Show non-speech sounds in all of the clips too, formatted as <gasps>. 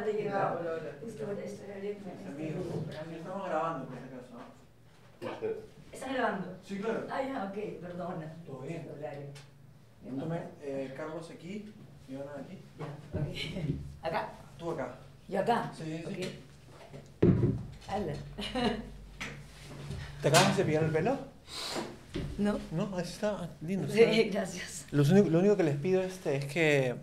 tarde llegaba. Justo este Estamos grabando, en este caso. ¿Estás grabando? Sí, claro. Ah, ya, ok, perdona. Todo bien. Entonces, eh, Carlos aquí, y Ana aquí. Ya, okay. <laughs> ¿Acá? Tú acá. ¿Yo acá? Sí, sí. Okay. Hala. ¿Te acabas de cepillar el pelo? No. No, está lindo. Sí, gracias. Lo único, lo único que les pido este es que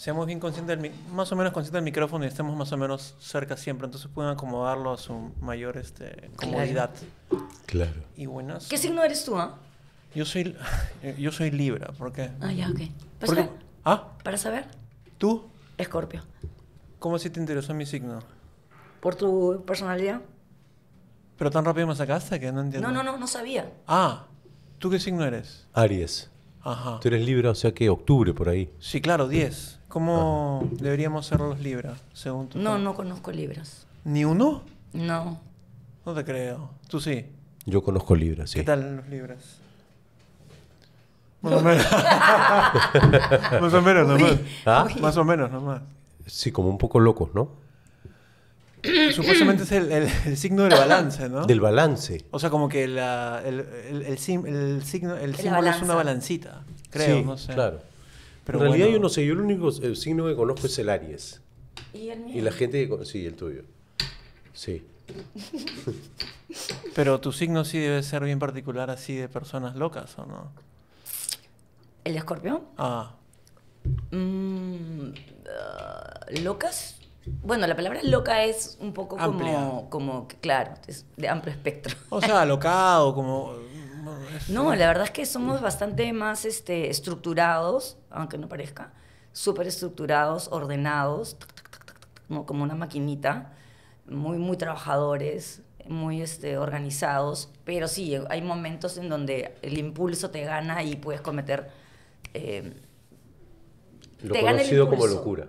seamos bien conscientes, del, más o menos conscientes del micrófono y estemos más o menos cerca siempre, entonces pueden acomodarlo a su mayor este, comodidad. Claro. Y ¿Qué signo eres tú, ah? Yo soy, <laughs> yo soy Libra, ¿por qué? Ah, ya, ok. Pues ¿Para saber? ¿Ah? ¿Para saber? ¿Tú? Escorpio. ¿Cómo si te interesó mi signo? Por tu personalidad. Pero tan rápido me sacaste que no entiendo. No, no, no, no sabía. Ah, ¿tú qué signo eres? Aries. Ajá. Tú eres Libra, o sea que octubre por ahí. Sí, claro, 10. ¿Cómo deberíamos ser los libras, según tú? No, no conozco libras. ¿Ni uno? No. No te creo. ¿Tú sí? Yo conozco libras, sí. ¿Qué tal los libras? <laughs> Más o menos. más o menos nomás. ¿Ah? Más o menos nomás. Sí, como un poco locos, ¿no? <clears throat> Supuestamente es el, signo del balance, ¿no? Del balance. O sea, como que el, signo, el símbolo es una balancita, creo, no sé. Claro en realidad yo no sé, yo el único signo que conozco es el Aries. Y la gente que sí, el tuyo. Sí. <laughs> Pero tu signo sí debe ser bien particular así de personas locas, ¿o no? ¿El escorpión? Ah. Mm, ¿Locas? Bueno, la palabra loca es un poco como, como, claro, es de amplio espectro. O sea, locado, como no, la verdad es que somos bastante más este, estructurados, aunque no parezca, súper estructurados, ordenados, como una maquinita, muy, muy trabajadores, muy este, organizados, pero sí, hay momentos en donde el impulso te gana y puedes cometer... Eh, Lo te gana el como locura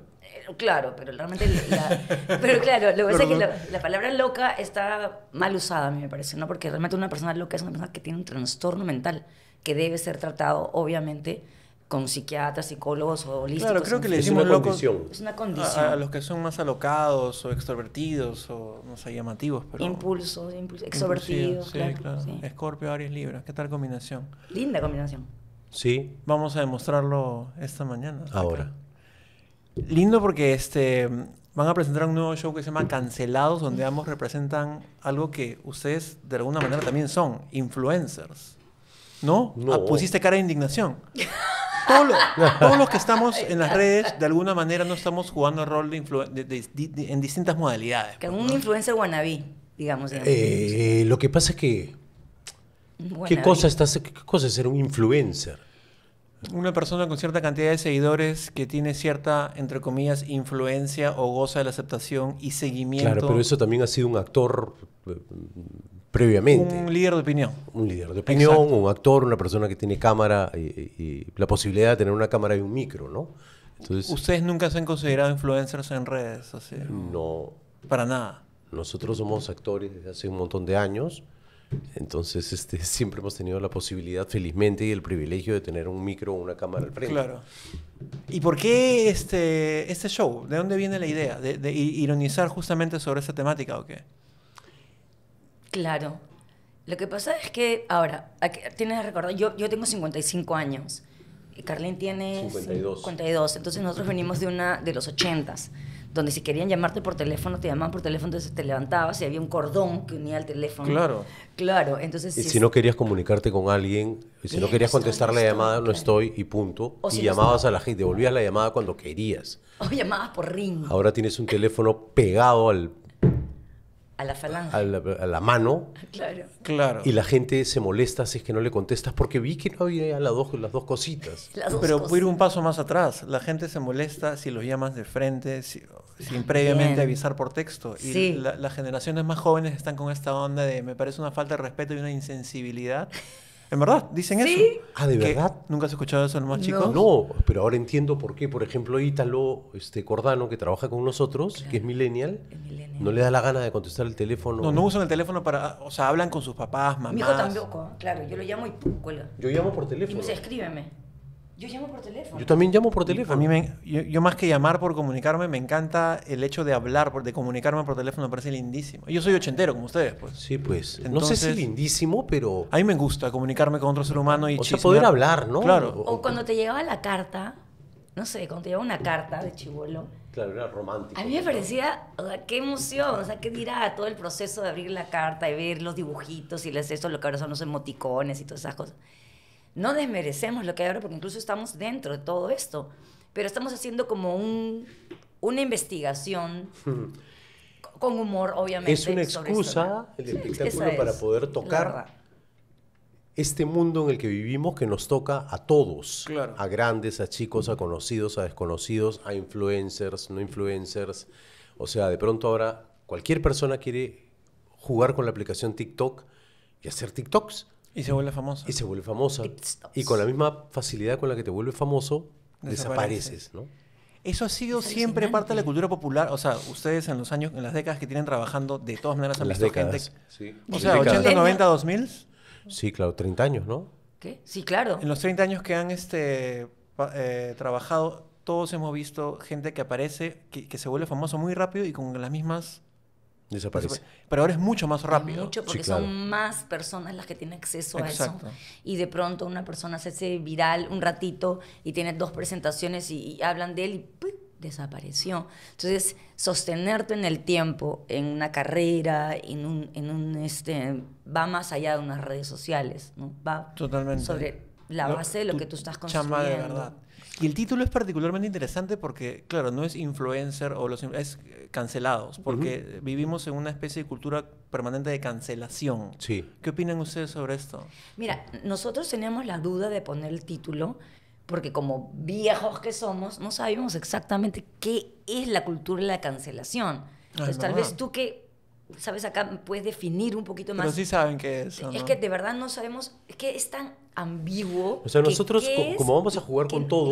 claro, pero realmente. La, pero lo que que la, palabra loca está mal usada, a mí me parece, ¿no? Porque realmente una persona loca es una persona que tiene un trastorno mental que debe ser tratado, obviamente, con psiquiatras, psicólogos o holísticos. Claro, creo que le decimos loco. Es una condición. A, los que son más alocados o extrovertidos o, no sé, llamativos. Pero... Impulsos, impulso, extrovertidos. Sí, claro. Escorpio, Aries, Libra. ¿Qué tal combinación? Linda combinación. Sí. Vamos a demostrarlo esta mañana. Ahora. Lindo porque este, van a presentar un nuevo show que se llama Cancelados, donde ambos representan algo que ustedes de alguna manera también son, influencers. ¿No? no. Ah, pusiste cara de indignación. Todos los, que estamos en las redes, de alguna manera, no estamos jugando el rol de, en distintas modalidades. Que pues, un influencer wannabe, digamos. Eh, lo que pasa es que... ¿Qué cosa, estás, ¿Qué cosa es ser un influencer? Una persona con cierta cantidad de seguidores que tiene cierta, entre comillas, influencia o goza de la aceptación y seguimiento. Claro, pero eso también ha sido un actor eh, previamente. Un líder de opinión. Un líder de opinión, un actor, una persona que tiene cámara y, y, la posibilidad de tener una cámara y un micro, ¿no? Entonces, ¿Ustedes nunca se han considerado influencers en redes? Así? No. Para nada. Nosotros somos actores desde hace un montón de años. Entonces, este, <laughs> siempre hemos tenido la posibilidad, felizmente, y el privilegio de tener un micro o una cámara al frente. Claro. ¿Y por qué este, este show? ¿De dónde viene la idea? ¿De, ironizar justamente sobre esa temática o qué? Claro. Lo que pasa es que, ahora, tienes que recordar, yo, tengo 55 años. Carlin tiene 52. 52. Entonces nosotros venimos de una de los 80s donde si querían llamarte por teléfono, te llamaban por teléfono, entonces te levantabas y había un cordón que unía al teléfono. Claro. Claro, entonces... Y si, no querías comunicarte con alguien, si no querías contestar la llamada, no estoy, y punto. y llamabas a la gente, devolvías la llamada cuando querías. O llamabas por ring. Ahora tienes un teléfono pegado al... A la falange. A la, mano. Claro. claro. Y la gente se molesta si es que no le contestas porque vi que no había las dos, las dos cositas. Pero voy a ir un paso más atrás. La gente se molesta si los llamas de frente sin previamente avisar por texto. Y las generaciones más jóvenes están con esta onda de me parece una falta de respeto y una insensibilidad. En verdad, dicen eso. Ah, ¿de verdad? ¿Nunca has escuchado eso en los más chicos? No. pero ahora entiendo por qué, por ejemplo, Ítalo este, Cordano, que trabaja con nosotros, que es millennial, no le da la gana de contestar el teléfono. No, no usan el teléfono para, o sea, hablan con sus papás, mamás. Mi hijo tampoco, claro, yo lo llamo y cuelga. Yo llamo por teléfono. Y escríbeme. Yo llamo por teléfono. Yo también llamo por teléfono. A mí me, yo, más que llamar por comunicarme, me encanta el hecho de hablar, de comunicarme por teléfono, me parece lindísimo. Yo soy ochentero, como ustedes, pues. Sí, pues. no sé si lindísimo, pero... A mí me gusta comunicarme con otro ser humano y... O sea, poder hablar, ¿no? Claro. O, cuando te llegaba la carta, no sé, cuando te llegaba una carta de chivolo. Claro, era romántico. A mí me parecía, o sea, qué emoción, o sea, qué dirá todo el proceso de abrir la carta y ver los dibujitos y les esto, lo que ahora son los emoticones y todas esas cosas. No desmerecemos lo que hay ahora porque incluso estamos dentro de todo esto, pero estamos haciendo como una investigación. <laughs> con humor, obviamente. Es una excusa el espectáculo para poder tocar este mundo en el que vivimos que nos toca a todos, a grandes, a chicos, a conocidos, a desconocidos, a influencers, no influencers. O sea, de pronto ahora cualquier persona quiere jugar con la aplicación TikTok y hacer TikToks. Y se vuelve famosa. Y se vuelve famosa. Y con la misma facilidad con la que te vuelves famoso, desapareces, ¿no? Eso ha sido siempre parte de la cultura popular. O sea, ustedes en los años, en las décadas que tienen trabajando, de todas maneras han visto gente. O sea, 80, 90, 2000. Sí, claro, 30 años, ¿no? ¿Qué? Sí, claro. En los 30 años que han este, eh, trabajado, todos hemos visto gente que aparece, que, que se vuelve famoso muy rápido y con las mismas Desaparece. Pero ahora es mucho más rápido. Mucho porque son más personas las que tienen acceso a eso. Y de pronto una persona se hace viral un ratito y tiene dos presentaciones y, hablan de él y desapareció. Entonces, sostenerte en el tiempo, en una carrera, en un, en un este, va más allá de unas redes sociales, ¿no? Va Totalmente. sobre la base de lo que tú estás construyendo. de verdad. Y el título es particularmente interesante porque, claro, no es influencer o los es cancelados, porque vivimos en una especie de cultura permanente de cancelación. Sí. ¿Qué opinan ustedes sobre esto? Mira, nosotros teníamos la duda de poner el título porque como viejos que somos, no sabíamos exactamente qué es la cultura de la cancelación. Ah, Entonces, tal vez tú que sabes acá puedes definir un poquito más. Pero sí saben qué es. no? Es que de verdad no sabemos, es que es tan ambiguo. O sea, nosotros como vamos a jugar con todo,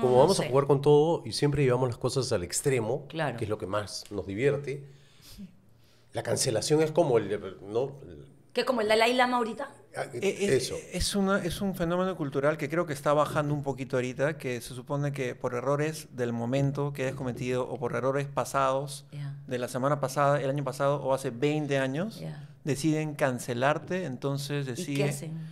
como vamos a jugar con todo y siempre llevamos las cosas al extremo, que es lo que más nos divierte, la cancelación es como el... ¿no? ¿Qué como el Dalai Lama ahorita? Ah, es, eh, eh, eh, Eso. Es, una, es un fenómeno cultural que creo que está bajando un poquito ahorita, que se supone que por errores del momento que hayas cometido o por errores pasados, de la semana pasada, el año pasado o hace 20 años, deciden cancelarte, entonces deciden...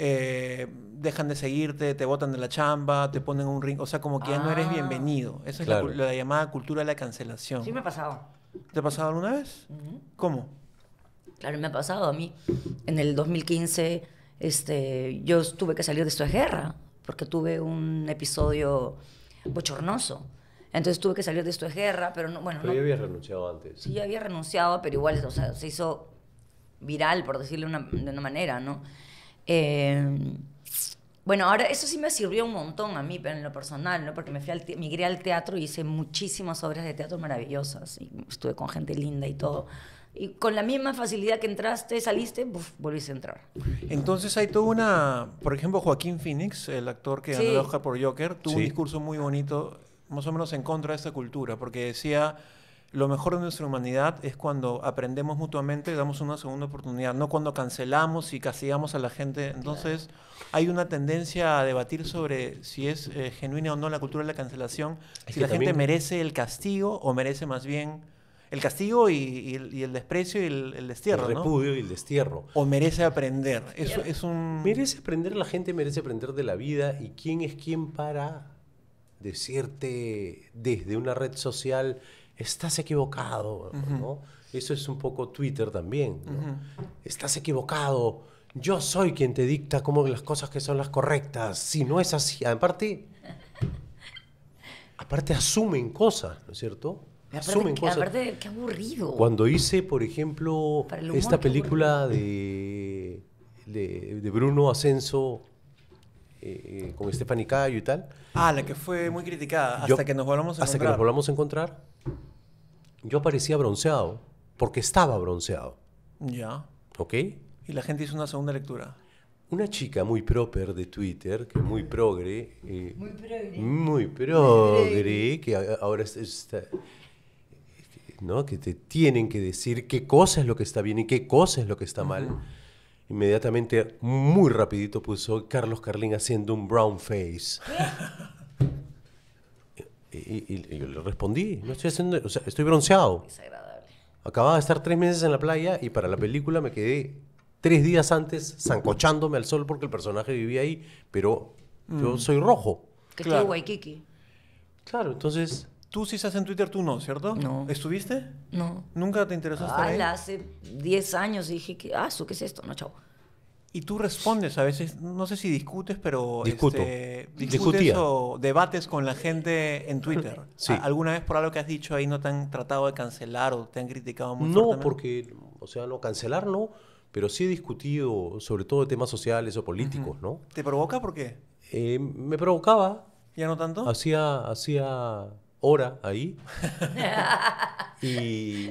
Eh, dejan de seguirte, te botan de la chamba, te ponen un ring. O sea, como que ya no eres ah. bienvenido. Esa es la, llamada cultura de la cancelación. Sí me ha pasado. ¿Te ha pasado alguna vez? ¿Cómo? Claro, me ha pasado a mí. En el 2015, este, yo tuve que salir de esto guerra, porque tuve un episodio bochornoso. Entonces tuve que salir de esto de guerra, pero no, bueno, Pero yo había renunciado antes. sí, yo había renunciado, pero igual, o sea, se hizo viral, por decirlo de una manera, ¿no? Em, bueno, ahora eso sí me sirvió un montón a mí, pero en lo personal, ¿no? Porque me fui al migré al teatro y hice muchísimas obras de teatro maravillosas. Y estuve con gente linda y todo. Y con la misma facilidad que entraste, saliste, volviste a entrar. Entonces hay toda una... Por ejemplo, Joaquín Phoenix, el actor que sí. ganó el por Joker, tuvo un discurso muy bonito, más o menos en contra de esta cultura, porque decía lo mejor de nuestra humanidad es cuando aprendemos mutuamente y damos una segunda oportunidad, no cuando cancelamos y castigamos a la gente. Entonces, hay una tendencia a debatir sobre si es eh, genuina o no la cultura de la cancelación, si la gente merece el castigo o merece más bien el castigo y, el desprecio y el, destierro. El repudio y el destierro. O merece aprender. es un... Merece aprender, la gente merece aprender de la vida y quién es quién para decirte desde una red social estás equivocado, Eso es un poco Twitter también, Estás equivocado, yo soy quien te dicta cómo las cosas que son las correctas, si no es así, aparte, aparte asumen cosas, ¿no es cierto? asumen cosas. Aparte, qué aburrido. Cuando hice, por ejemplo, esta película de, de, Bruno Ascenso, eh, eh, con Stephanie Cayo y tal. Ah, la que fue muy criticada, hasta que nos volvamos a encontrar. Hasta que nos volvamos a encontrar yo parecía bronceado porque estaba bronceado. Ya. ¿Ok? Y la gente hizo una segunda lectura. Una chica muy proper de Twitter, que muy progre. Eh, muy progre. Muy progre, que ahora está, ¿no? que te tienen que decir qué cosa es lo que está bien y qué cosa es lo que está mal. Inmediatamente, muy rapidito puso Carlos Carlín haciendo un brown face. <laughs> Y, yo le respondí, no estoy haciendo, o sea, estoy bronceado. Desagradable. Acababa de estar tres meses en la playa y para la película me quedé tres días antes zancochándome al sol porque el personaje vivía ahí, pero yo mm. soy rojo. Que claro. estoy Waikiki. Claro, entonces... Tú sí estás en Twitter, tú no, ¿cierto? No. ¿Estuviste? No. ¿Nunca te interesaste? Ah, hace 10 años dije que, ah, ¿qué es esto? No, chao. Y tú respondes a veces, no sé si discutes, pero Discuto. Este, discutes o debates con la gente en Twitter. <laughs> Sí. ¿Alguna vez por algo que has dicho ahí no te han tratado de cancelar o te han criticado mucho? No, porque, o sea, no, cancelar no, pero sí he discutido sobre todo de temas sociales o políticos, ¿no? ¿Te provoca por qué? Eh, me provocaba. ¿Ya no tanto? Hacía, hacía hora ahí. <laughs> y,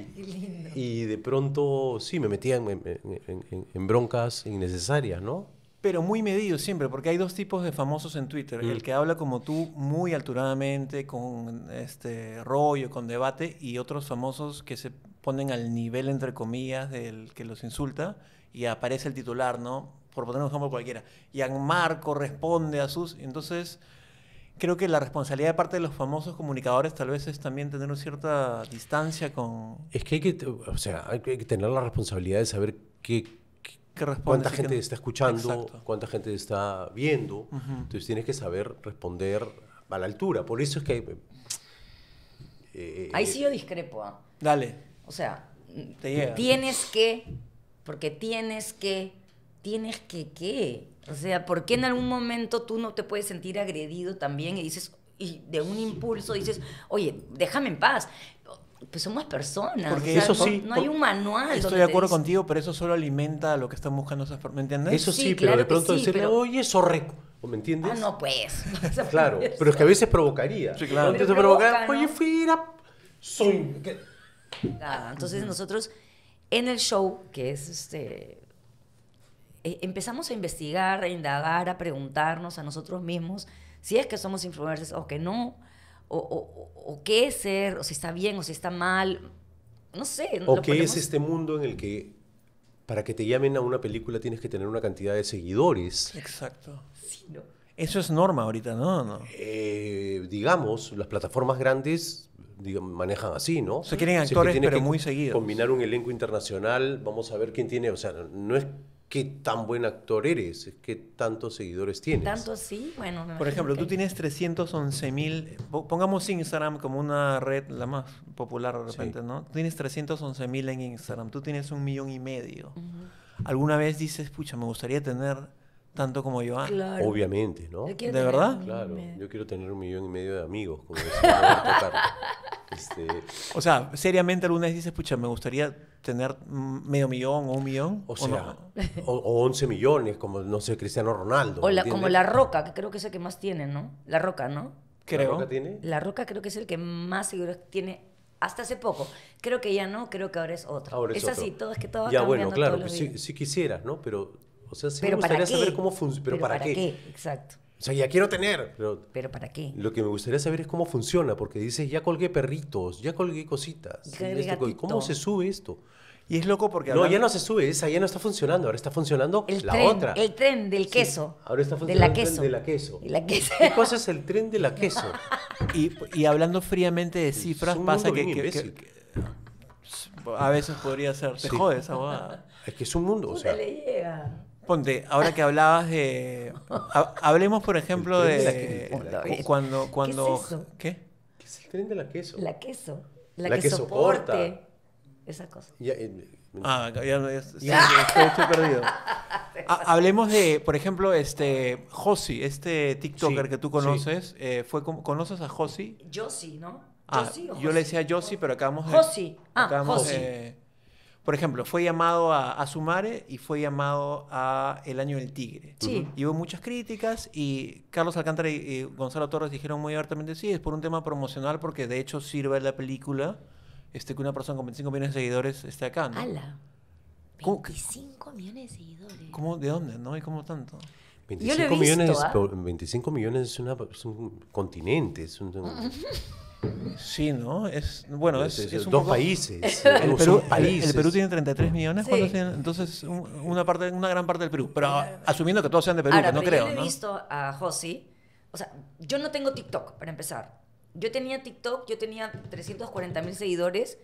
y de pronto, sí, me metía en, broncas innecesarias, ¿no? Pero muy medido siempre, porque hay dos tipos de famosos en Twitter. Mm. El que habla como tú, muy alturadamente, con este rollo, con debate, y otros famosos que se ponen al nivel, entre comillas, del que los insulta, y aparece el titular, ¿no? Por poner un ejemplo cualquiera. y Marco responde a sus... Entonces creo que la responsabilidad de parte de los famosos comunicadores tal vez es también tener una cierta distancia con... Es que hay que, o sea, hay que tener la responsabilidad de saber qué, qué cuánta gente está escuchando, cuánta gente está viendo. Entonces tienes que saber responder a la altura. Por eso es que... Eh, Ahí sí yo discrepo. ¿ah? Dale. O sea, tienes que, porque tienes que tienes que qué. O sea, ¿por qué en algún momento tú no te puedes sentir agredido también y dices, y de un impulso dices, oye, déjame en paz? Pues somos personas. Porque eso sí. No hay un manual. Estoy de acuerdo contigo, pero eso solo alimenta lo que están buscando esas ¿Me entiendes? Eso sí, pero de pronto decirle, oye, sorreco. me entiendes? Ah, no, pues. <laughs> claro, pero es que a veces provocaría. Sí, claro. Ah, entonces provocar, oye, fira, soy. entonces nosotros en el show, que es este eh, empezamos a investigar, a indagar, a preguntarnos a nosotros mismos si es que somos influencers o que no, o, o, qué es ser, o si está bien o si está mal, no sé. O qué es este mundo en el que para que te llamen a una película tienes que tener una cantidad de seguidores. Exacto. Eso es norma ahorita, ¿no? no. Eh, digamos, las plataformas grandes manejan así, ¿no? Se quieren actores, pero muy seguidos. Combinar un elenco internacional, vamos a ver quién tiene, o sea, no es qué tan buen actor eres, qué tantos seguidores tienes. ¿Tantos? sí, bueno. Me Por ejemplo, tú tienes 311 mil, pongamos Instagram como una red la más popular de repente, ¿no? tienes 311 mil en Instagram, tú tienes un millón y medio. ¿Alguna vez dices, pucha, me gustaría tener tanto como yo. Obviamente, ¿no? ¿De verdad? Claro, yo quiero tener un millón y medio de amigos, como decía <laughs> este... O sea, seriamente alguna vez dices, pucha, me gustaría tener medio millón o un millón. O, sea, o, 11 millones, como, no sé, Cristiano Ronaldo. O la, como La Roca, que creo que es el que más tiene, ¿no? La Roca, ¿no? Creo. ¿La Roca tiene? La Roca creo que es el que más seguro tiene hasta hace poco. Creo que ya no, creo que ahora es otra Ahora es, así, todo es que todo Ya bueno, claro, si pues quisieras, ¿no? Pero o sea, sí pero me gustaría saber cómo funciona. ¿Pero, para, qué? Exacto. O sea, ya quiero tener. Pero, ¿para qué? Lo que me gustaría saber es cómo funciona, porque dices, ya colgué perritos, ya colgué cositas. Este ¿Cómo se sube esto? Y es loco porque... No, ya no se sube, esa ya no está funcionando, ahora está funcionando la otra. El tren del queso. ahora está funcionando queso. el tren de la queso. la queso. ¿Qué cosa es el tren de la queso? y, hablando fríamente de cifras, pasa que, A veces podría ser... Te jodes, Es que es un mundo, o sea... Le Ponte, ahora que hablabas de. hablemos, por ejemplo, de. cuando. cuando ¿Qué, es ¿Qué? es el tren de la queso? La queso. La, la que, Soporta. Esa cosa. Ya, eh, ah, ya, no... ya estoy, <laughs> perdido. hablemos de, por ejemplo, este Josi, este TikToker que tú conoces. Eh, fue, ¿Conoces a Josi? Josi, ¿no? Ah, yo le decía Josi, pero acabamos de. Josi. Ah, acabamos por ejemplo, fue llamado a, Sumare y fue llamado a El Año del Tigre. Sí. Y hubo muchas críticas y Carlos Alcántara y, Gonzalo Torres dijeron muy abiertamente, sí, es por un tema promocional porque de hecho sirve la película este, que una persona con 25 millones de seguidores esté acá, ¡Hala! 25 millones de seguidores. ¿Cómo? ¿De dónde? ¿No? ¿Y cómo tanto? 25 millones, 25 ¿ah? millones es, un continente, es un, <laughs> Sí, ¿no? Es, bueno, es, dos países. El Perú, tiene 33 millones, entonces una, parte, una gran parte del Perú. Pero asumiendo que todos sean de Perú, que no creo. Yo he visto a Josi, o sea, yo no tengo TikTok, para empezar. Yo tenía TikTok, yo tenía 340 mil seguidores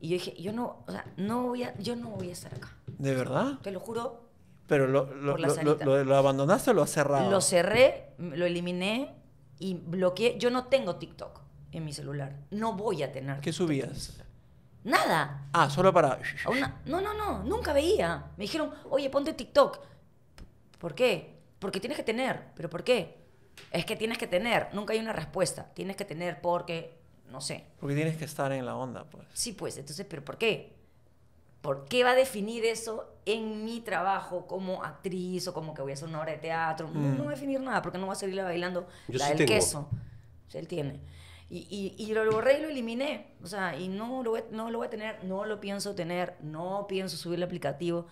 y yo dije, yo no, o sea, no voy a, yo no voy a estar acá. ¿De verdad? Te lo juro. Pero lo, lo abandonaste o lo has Lo cerré, lo eliminé y bloqueé. Yo no tengo TikTok en mi celular. No voy a tener. ¿Qué subías? Nada. Ah, solo para. No, no, no. Nunca veía. Me dijeron, oye, ponte TikTok. ¿Por qué? Porque tienes que tener. ¿Pero por qué? Es que tienes que tener. Nunca hay una respuesta. Tienes que tener porque. No sé. Porque tienes que estar en la onda, pues. Sí, pues. Entonces, ¿pero por qué? ¿Por qué va a definir eso en mi trabajo como actriz o como que voy a hacer una obra de teatro? Mm. No, va a definir nada porque no va a salir bailando Yo la sí del queso. Él tiene. Y, y, lo borré y lo eliminé. O sea, y no lo, voy, no lo voy a tener, no lo pienso tener, no pienso subir el aplicativo.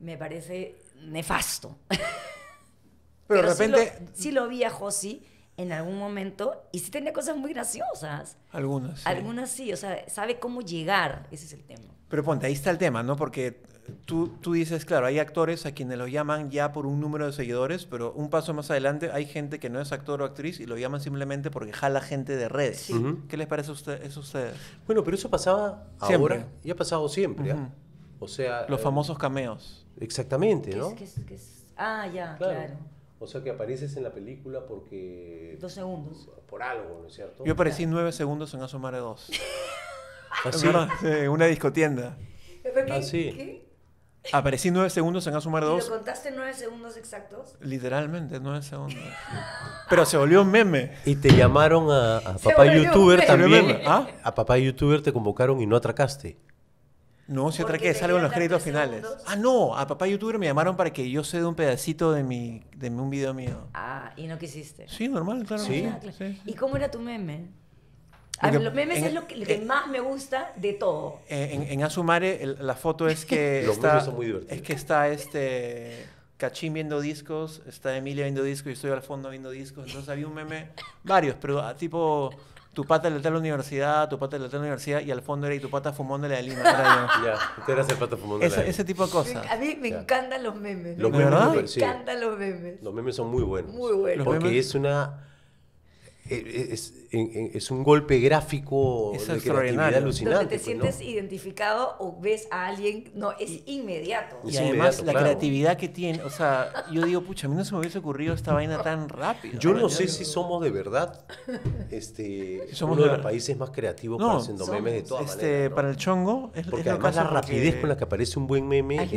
Me parece nefasto. <laughs> Pero, de repente. Sí lo, vi a Josi en algún momento y sí tenía cosas muy graciosas. Algunas. Algunas sí, o sea, sabe cómo llegar, ese es el tema. Pero ponte, ahí está el tema, ¿no? Porque tú, tú dices, claro, hay actores a quienes los llaman ya por un número de seguidores, pero un paso más adelante hay gente que no es actor o actriz y lo llaman simplemente porque jala gente de redes. ¿Qué les parece usted, eso a ustedes? Bueno, pero eso pasaba siempre. ahora y ha pasado siempre. ¿ah? O sea. Los eh, famosos cameos. Exactamente, ¿no? Ah, ya, claro. O sea que apareces en la película porque. Dos segundos. Por algo, ¿no es cierto? Yo aparecí nueve segundos en dos 2. <laughs> <laughs> una discotienda. Así. Ah, ¿Qué? Aparecí nueve segundos en A Sumar 2. ¿Lo contaste nueve segundos exactos? Literalmente, nueve segundos. Pero se volvió un meme. Y te llamaron a, papá youtuber también. ¿Ah? A papá youtuber te convocaron y no atracaste. No, si atraqué, salgo en los créditos finales. Ah, no, a papá youtuber me llamaron para que yo cede un pedacito de mi un video mío. Ah, y no quisiste. Sí, normal, claro. Ah, sí. ¿Y cómo era tu meme? los memes es e lo que, eh, más me gusta de todo. Eh, en, Asumare, la foto es que. <laughs> los está, son muy divertidos. Es que está este. Cachín viendo discos, está Emilia viendo discos y estoy al fondo viendo discos. Entonces había un meme, varios, pero ah, tipo tu pata le en la universidad, tu pata le a la universidad y al fondo era y tu pata la de Lima. Ya, tú eras el pata de la Ese tipo de cosas. A mí me encantan los memes. Los memes ¿verdad? Me encantan los memes. Los memes son muy buenos. Muy buenos. Porque es una e, e, es, es, un golpe gráfico extraordinario. alucinante. Donde te pues, sientes identificado o ves a alguien, no, es inmediato. Y, además la creatividad que tiene, o sea, yo digo, pucha, a mí no se me hubiese ocurrido esta vaina tan rápido. Yo no sé si somos de verdad este, somos uno de, los países más creativos para haciendo memes de todas este, Para el chongo es Porque además la rapidez con la que aparece un buen meme Hay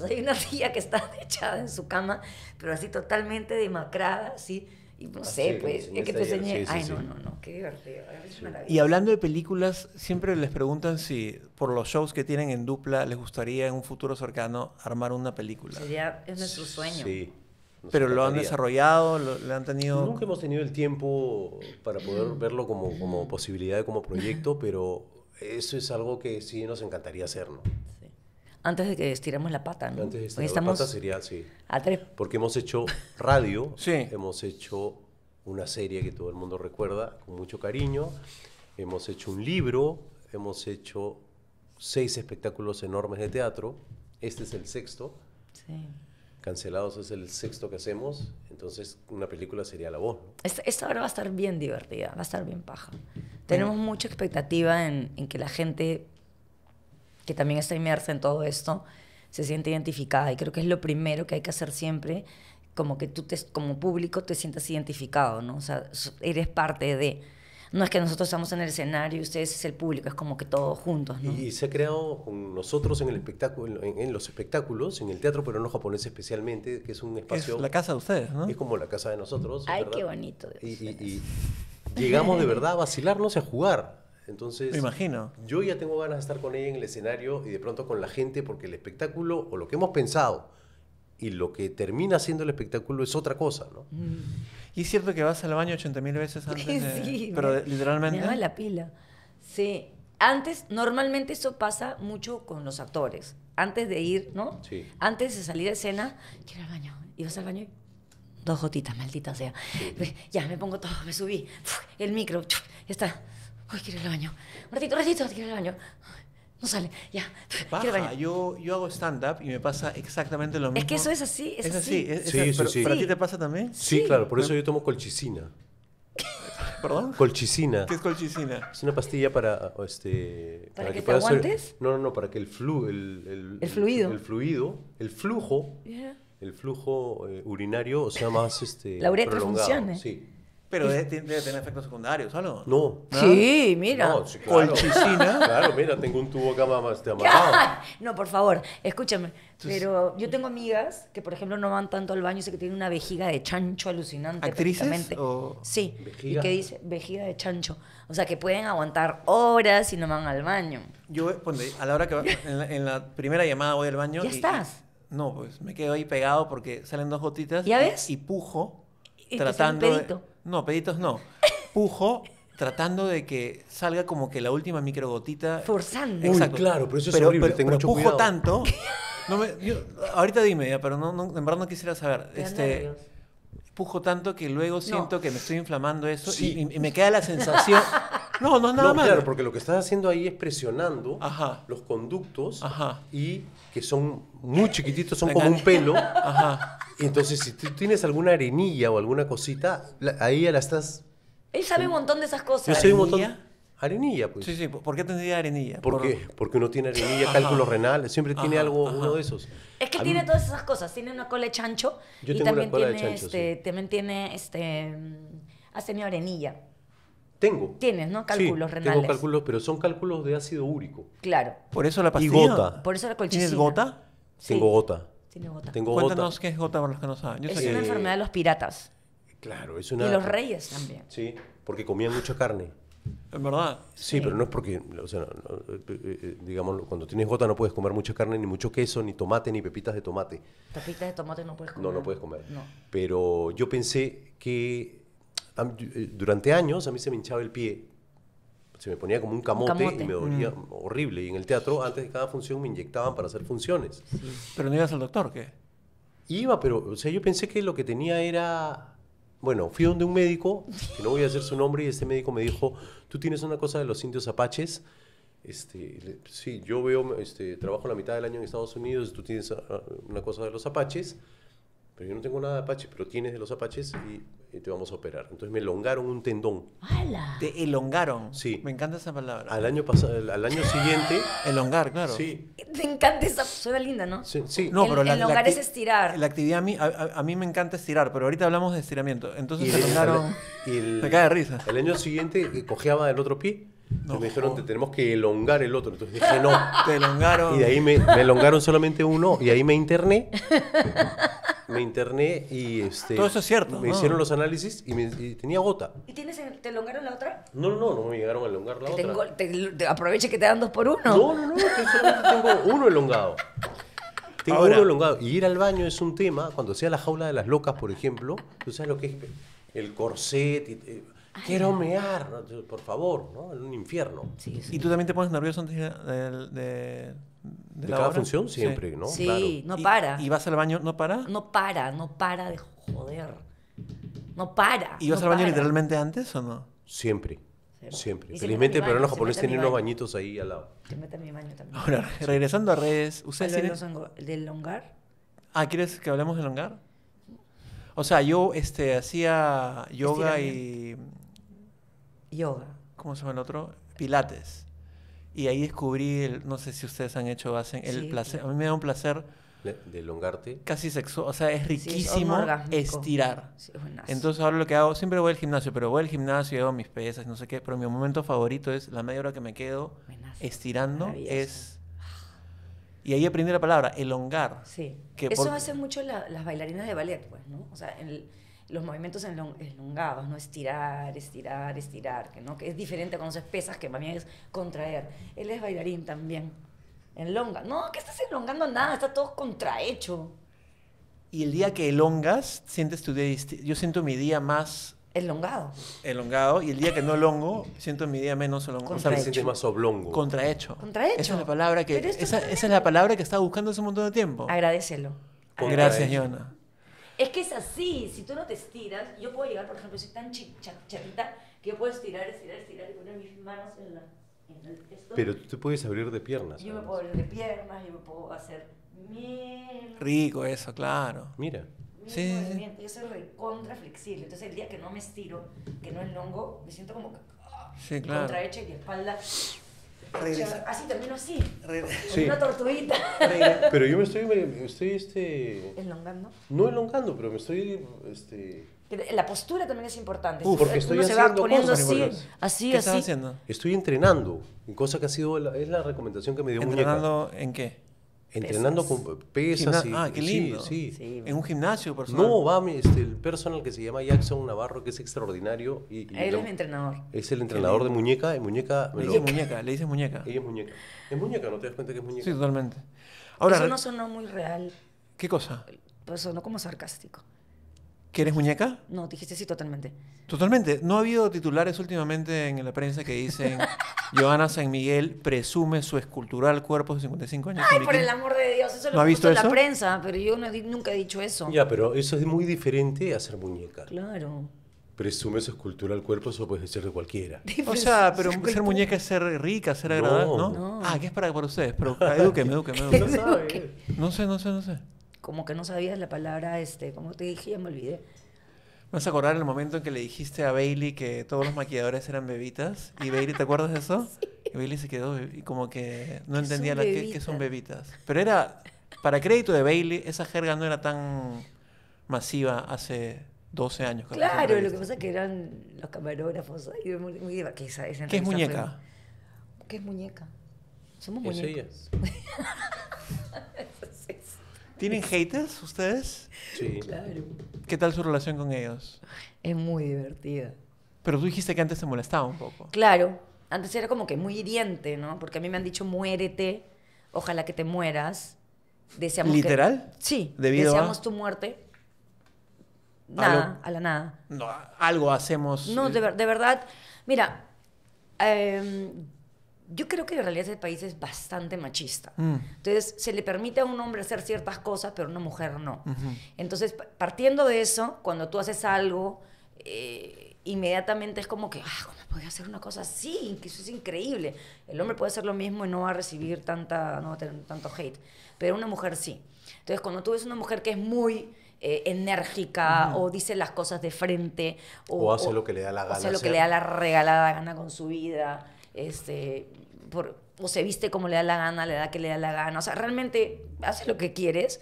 hay una tía que está <laughs> echada en su cama, pero así totalmente demacrada, así y no ah, sé, pues, es que te no, qué divertido. Y hablando de películas, siempre les preguntan si, por los shows que tienen en dupla, les gustaría en un futuro cercano armar una película. Sería, es nuestro sueño. Sí. Pero lo han desarrollado, lo, han tenido... Nunca hemos tenido el tiempo para poder verlo como, como posibilidad, como proyecto, pero eso es algo que sí nos encantaría hacer, ¿no? antes de que estiremos la pata, ¿no? Antes de estirar la pata sería, sí. tres. Porque hemos hecho radio, <laughs> hemos hecho una serie que todo el mundo recuerda con mucho cariño, hemos hecho un libro, hemos hecho seis espectáculos enormes de teatro, este es el sexto. Sí. Cancelados es el sexto que hacemos, entonces una película sería La Voz. esto Esta, ahora va a estar bien divertida, va a estar bien paja. Tenemos mucha expectativa en, en que la gente que también está inmersa en todo esto, se siente identificada. Y creo que es lo primero que hay que hacer siempre, como que tú te, como público te sientas identificado, ¿no? O sea, eres parte de... No es que nosotros estamos en el escenario y ustedes es el público, es como que todos juntos, ¿no? Y se ha creado con nosotros en el espectáculo, en, los espectáculos, en el teatro pero no japonés especialmente, que es un espacio... Es la casa de ustedes, ¿no? Es como la casa de nosotros. Ay, qué bonito. y, y llegamos de <laughs> verdad a vacilarnos y a jugar. Entonces, Me imagino. yo ya tengo ganas de estar con ella en el escenario y de pronto con la gente porque el espectáculo o lo que hemos pensado y lo que termina siendo el espectáculo es otra cosa, ¿no? Mm. Y es cierto que vas al baño 80.000 veces antes de, <laughs> sí, pero literalmente me la pila. Sí. Antes normalmente eso pasa mucho con los actores. Antes de ir, ¿no? Sí. Antes de salir de escena, quiero al baño. Y vas al baño y dos gotitas, maldita sea. Ya, me pongo todo, me subí, el micro, ya está Uy, quiero ir al baño. Un ratito, un ratito, quiero ir al baño. No sale, ya. <laughs> Baja, yo, yo hago stand-up y me pasa exactamente lo mismo. Es que eso es así. Es, así. Es, sí, es, sí, ¿Para ti te pasa también? Sí, claro, por eso yo tomo colchicina. <laughs> ¿Perdón? Colchicina. ¿Qué es colchicina? Es una pastilla para... Este, ¿Para, para que, te aguantes? no, no, no, para que el, flu, el, el, fluido. El, flujo, el flujo urinario. Eh, urinario sea más este, La uretra funcione. Sí. Pero debe, tener efectos secundarios, ¿sabes? No. Sí, mira. Colchicina. <laughs> claro, mira, tengo un tubo acá más te <laughs> amarrado. No, por favor, escúchame. pero yo tengo amigas que, por ejemplo, no van tanto al baño y sé que tienen una vejiga de chancho alucinante. ¿Actrices? Sí. Y que dice vejiga de chancho. O sea, que pueden aguantar horas y no van al baño. Yo, a la hora que en, la, primera llamada voy al baño. ¿Ya estás? no, pues me quedo ahí pegado porque salen dos gotitas. ¿Ya ves? Y pujo. tratando. De, no, peditos no. Pujo tratando de que salga como que la última microgotita. Forzando. Exacto. claro, pero eso es horrible. Pero, tanto. <laughs> No me, ahorita dime, ya, pero no, no, en verdad no quisiera saber. Este, pujo tanto que luego siento que me estoy inflamando eso y, me queda la sensación. <laughs> No, no es nada no, Claro, porque lo que estás haciendo ahí es presionando los conductos y que son muy chiquititos, son como un pelo. Ajá. Entonces, si tú tienes alguna arenilla o alguna cosita, ahí ya la estás. Él sabe un montón de esas cosas. Arenilla, pues. Sí, sí, ¿por qué tendría arenilla? ¿Por, qué? Porque uno tiene arenilla, cálculos renales, siempre tiene algo, uno de esos. Es que tiene todas esas cosas, tiene una cola chancho y también, tiene, este, también tiene, este, has tenido arenilla. Tengo. Tienes, ¿no? Cálculos sí, renales. Tengo cálculos, pero son cálculos de ácido úrico. Claro. Por eso la pastilla. Y gota. Por eso la colchicina. ¿Tienes gota? Tengo gota. Tiene gota. Cuéntanos qué es gota para los que no saben. es una enfermedad de los piratas. Claro, es una. Y los reyes también. Sí, porque comían mucha carne. En verdad. Sí, pero no es porque, eh, eh, eh, digamos, cuando tienes gota no puedes comer mucha carne, ni mucho queso, ni tomate, ni pepitas de tomate. Pepitas de tomate no puedes comer. No, no puedes comer. Pero yo pensé que durante años a mí se me hinchaba el pie, se me ponía como un camote, y me dolía mm. horrible. Y en el teatro, antes de cada función, me inyectaban para hacer funciones. ¿Pero no ibas al doctor qué? Iba, pero, o sea, yo pensé que lo que tenía era bueno, fui donde un médico, que no voy a hacer su nombre, y este médico me dijo, tú tienes una cosa de los indios apaches. Este, sí, yo veo, este, trabajo la mitad del año en Estados Unidos, tú tienes ah, una cosa de los apaches, pero yo no tengo nada de apache, pero tienes de los apaches y y eh, te vamos a operar. Entonces me elongaron un tendón. ¡Hala! Te elongaron. Sí. Me encanta esa palabra. Al año pasado, al año siguiente. <gasps> elongar, claro. Sí. Te encanta esa, suena linda, ¿no? Sí. sí. No, elongar es estirar. La actividad a mí, a, mí me encanta estirar, pero ahorita hablamos de estiramiento. Entonces y elongaron. me cae de risa. El año siguiente eh, cojeaba del otro pie no, me dijeron, te tenemos que elongar el otro. Entonces dije, no. <laughs> Te elongaron. Y de ahí me, me elongaron solamente uno y ahí me interné. Me interné y este. Todo eso es cierto. Me hicieron los análisis y, tenía gota. ¿Y tienes te elongaron la otra? No, no, no me llegaron a elongar la otra. tengo- que te dan dos por uno. No, no, no, solamente tengo uno elongado. Tengo uno elongado. Y ir al baño es un tema. Cuando sea la jaula de las locas, por ejemplo, tú sabes lo que es el corset. y- eh, quiero mear, por favor, ¿no? En un infierno. Sí, ¿Y tú también te pones nervioso antes de, de, cada función? Siempre, ¿no? Sí, no para. ¿Y, vas al baño, no para? No para, no para de joder. No para. ¿Y vas al baño literalmente antes o no? Siempre. Siempre. Felizmente, pero los japoneses tienen unos bañitos ahí al lado. Se mete mi baño también. Ahora, regresando a redes, ¿ustedes ¿Del hongar? Ah, ¿quieres que hablemos del hongar? O sea, yo este, hacía yoga y yoga. ¿Cómo se llama el otro? Pilates. Y ahí descubrí, no sé si ustedes han hecho, hacen el placer. A mí me da un placer. De elongarte. Casi sexual. O sea, es riquísimo estirar. Entonces ahora lo que hago, siempre voy al gimnasio, pero voy al gimnasio hago mis pesas, no sé qué. Pero mi momento favorito es la media hora que me quedo estirando. Es. Y ahí aprendí la palabra, elongar. Sí. Eso hace hacen mucho las bailarinas de ballet, pues, ¿no? O sea, en el los movimientos eslongados, ¿no? Estirar, estirar, estirar, que, ¿no? que es diferente cuando haces pesas, que para mí es contraer. Él es bailarín también. Enlonga. No, que estás elongando nada, está todo contrahecho. Y el día que elongas, sientes tu día, yo siento mi día más... Elongado. Elongado, y el día que no elongo, siento mi día menos elongado. O sea, me más oblongo. Contrahecho. Contrahecho. Esa es la palabra que, esa, es la palabra que estaba buscando hace un montón de tiempo. Agradecelo. Gracias, Yona. Es que es así, si tú no te estiras, yo puedo llegar, por ejemplo, soy tan chatita que yo puedo estirar, estirar, estirar y poner mis manos en la... el, esto. Pero tú te puedes abrir de piernas. Yo me puedo abrir de piernas, yo me puedo hacer mil... Rico eso, claro. Mira. sí, Yo soy recontra flexible, entonces el día que no me estiro, que no elongo, me siento como... Ah, sí, claro. Contrahecha y de espalda Así termino así. Una tortuguita. Pero yo me estoy, me, estoy este... Elongando. No elongando, pero me estoy, este... La postura también es importante. porque estoy Uno se va poniendo así, así, ¿Qué Estás haciendo? Estoy entrenando. Cosa que ha sido es la recomendación que me dio ¿Entrenando en qué? Entrenando con pesas. Y, ah, qué lindo. Sí, En un gimnasio personal. No, va este, el personal que se llama Jackson Navarro, que es extraordinario. Y, Él es el entrenador. Es el entrenador de muñeca. muñeca le dice muñeca, le muñeca. Ella es muñeca. Es muñeca, ¿no te das cuenta que es muñeca? Sí, totalmente. Eso no sonó muy real. ¿Qué cosa? Pues sonó como sarcástico. ¿Quieres muñeca? No, dijiste sí totalmente. Totalmente. No ha habido titulares últimamente en la prensa que dicen <laughs> Joana San Miguel presume su escultural cuerpo de 55 años. Ay, por el amor de Dios, eso lo ha visto en la prensa, pero yo nunca he dicho eso. Ya, pero eso es muy diferente a ser muñeca. Claro. Presume su escultural cuerpo, eso puede ser de cualquiera. <laughs> O sea, pero ser muñeca es ser rica, ser agradable, ¿no? Ah, ¿qué es para, ustedes, pero <laughs> eduquen, eduquen, No, no sé, no sé, no sé como que no sabías la palabra, este, como te dije, me olvidé. ¿Vas a acordar el momento en que le dijiste a Bailey que todos los maquilladores eran bebitas? ¿Y <laughs> Bailey, te acuerdas de eso? Bailey se quedó y como que no entendía la, que, son bebitas. Pero era, para crédito de Bailey, esa jerga no era tan masiva hace 12 años. claro, lo que pasa es que eran los camarógrafos. que ¿Qué es muñeca? ¿Qué es muñeca? Somos muñecas. <laughs> ¿Tienen haters ustedes? Sí. Claro. ¿Qué tal su relación con ellos? Es muy divertida. Pero tú dijiste que antes te molestaba un poco. Claro. Antes era como que muy hiriente, ¿no? Porque a mí me han dicho muérete, ojalá que te mueras. ¿Literal? Sí. ¿Debido deseamos tu muerte. Nada, a, la nada. No, algo hacemos. No, eh. de, de verdad. Mira, eh, yo creo que en realidad ese país es bastante machista. Mm. Entonces, se le permite a un hombre hacer ciertas cosas, pero a una mujer no. Entonces, partiendo de eso, cuando tú haces algo, eh, inmediatamente es como que, ah, ¿cómo podía hacer una cosa así? Que eso es increíble. El hombre puede hacer lo mismo y no va a recibir tanta, no va a tener tanto hate, pero una mujer sí. Entonces, cuando tú ves una mujer que es muy... Eh, enérgica o dice las cosas de frente o, o hace lo que le da la gana hace lo que le da la regalada gana con su vida este, por, o se viste como le da la gana, le da que le da la gana, o sea, realmente hace lo que quieres,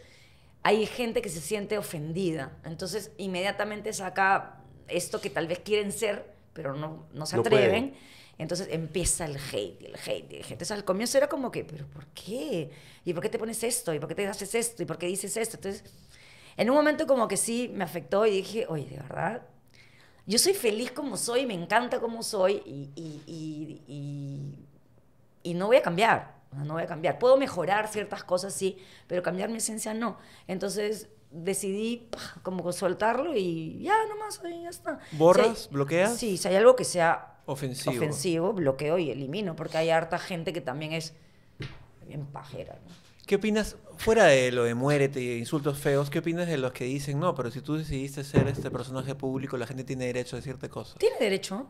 hay gente que se siente ofendida. Entonces, inmediatamente saca esto que tal vez quieren ser, pero no, no se atreven. Entonces empieza el hate, el hate, el hate. Entonces al comienzo era como que, ¿pero por qué? ¿Y por qué te pones esto? ¿Y por qué te haces esto? ¿Y por qué dices esto? Entonces, en un momento como que sí me afectó y dije, oye, de verdad, yo soy feliz como soy, me encanta como soy y, y, y, y, no voy a cambiar. No voy a cambiar. Puedo mejorar ciertas cosas, sí, pero cambiar mi esencia no. Entonces decidí como soltarlo y ya nomás, ya está. ¿Borras? ¿Bloqueas? Sí, si hay algo que sea ofensivo. ofensivo, bloqueo y elimino, porque hay harta gente que también es bien pajera. ¿no? ¿Qué opinas, fuera de lo de muérete y insultos feos, qué opinas de los que dicen, no, pero si tú decidiste ser este personaje público, la gente tiene derecho a decirte cosas? Tiene derecho,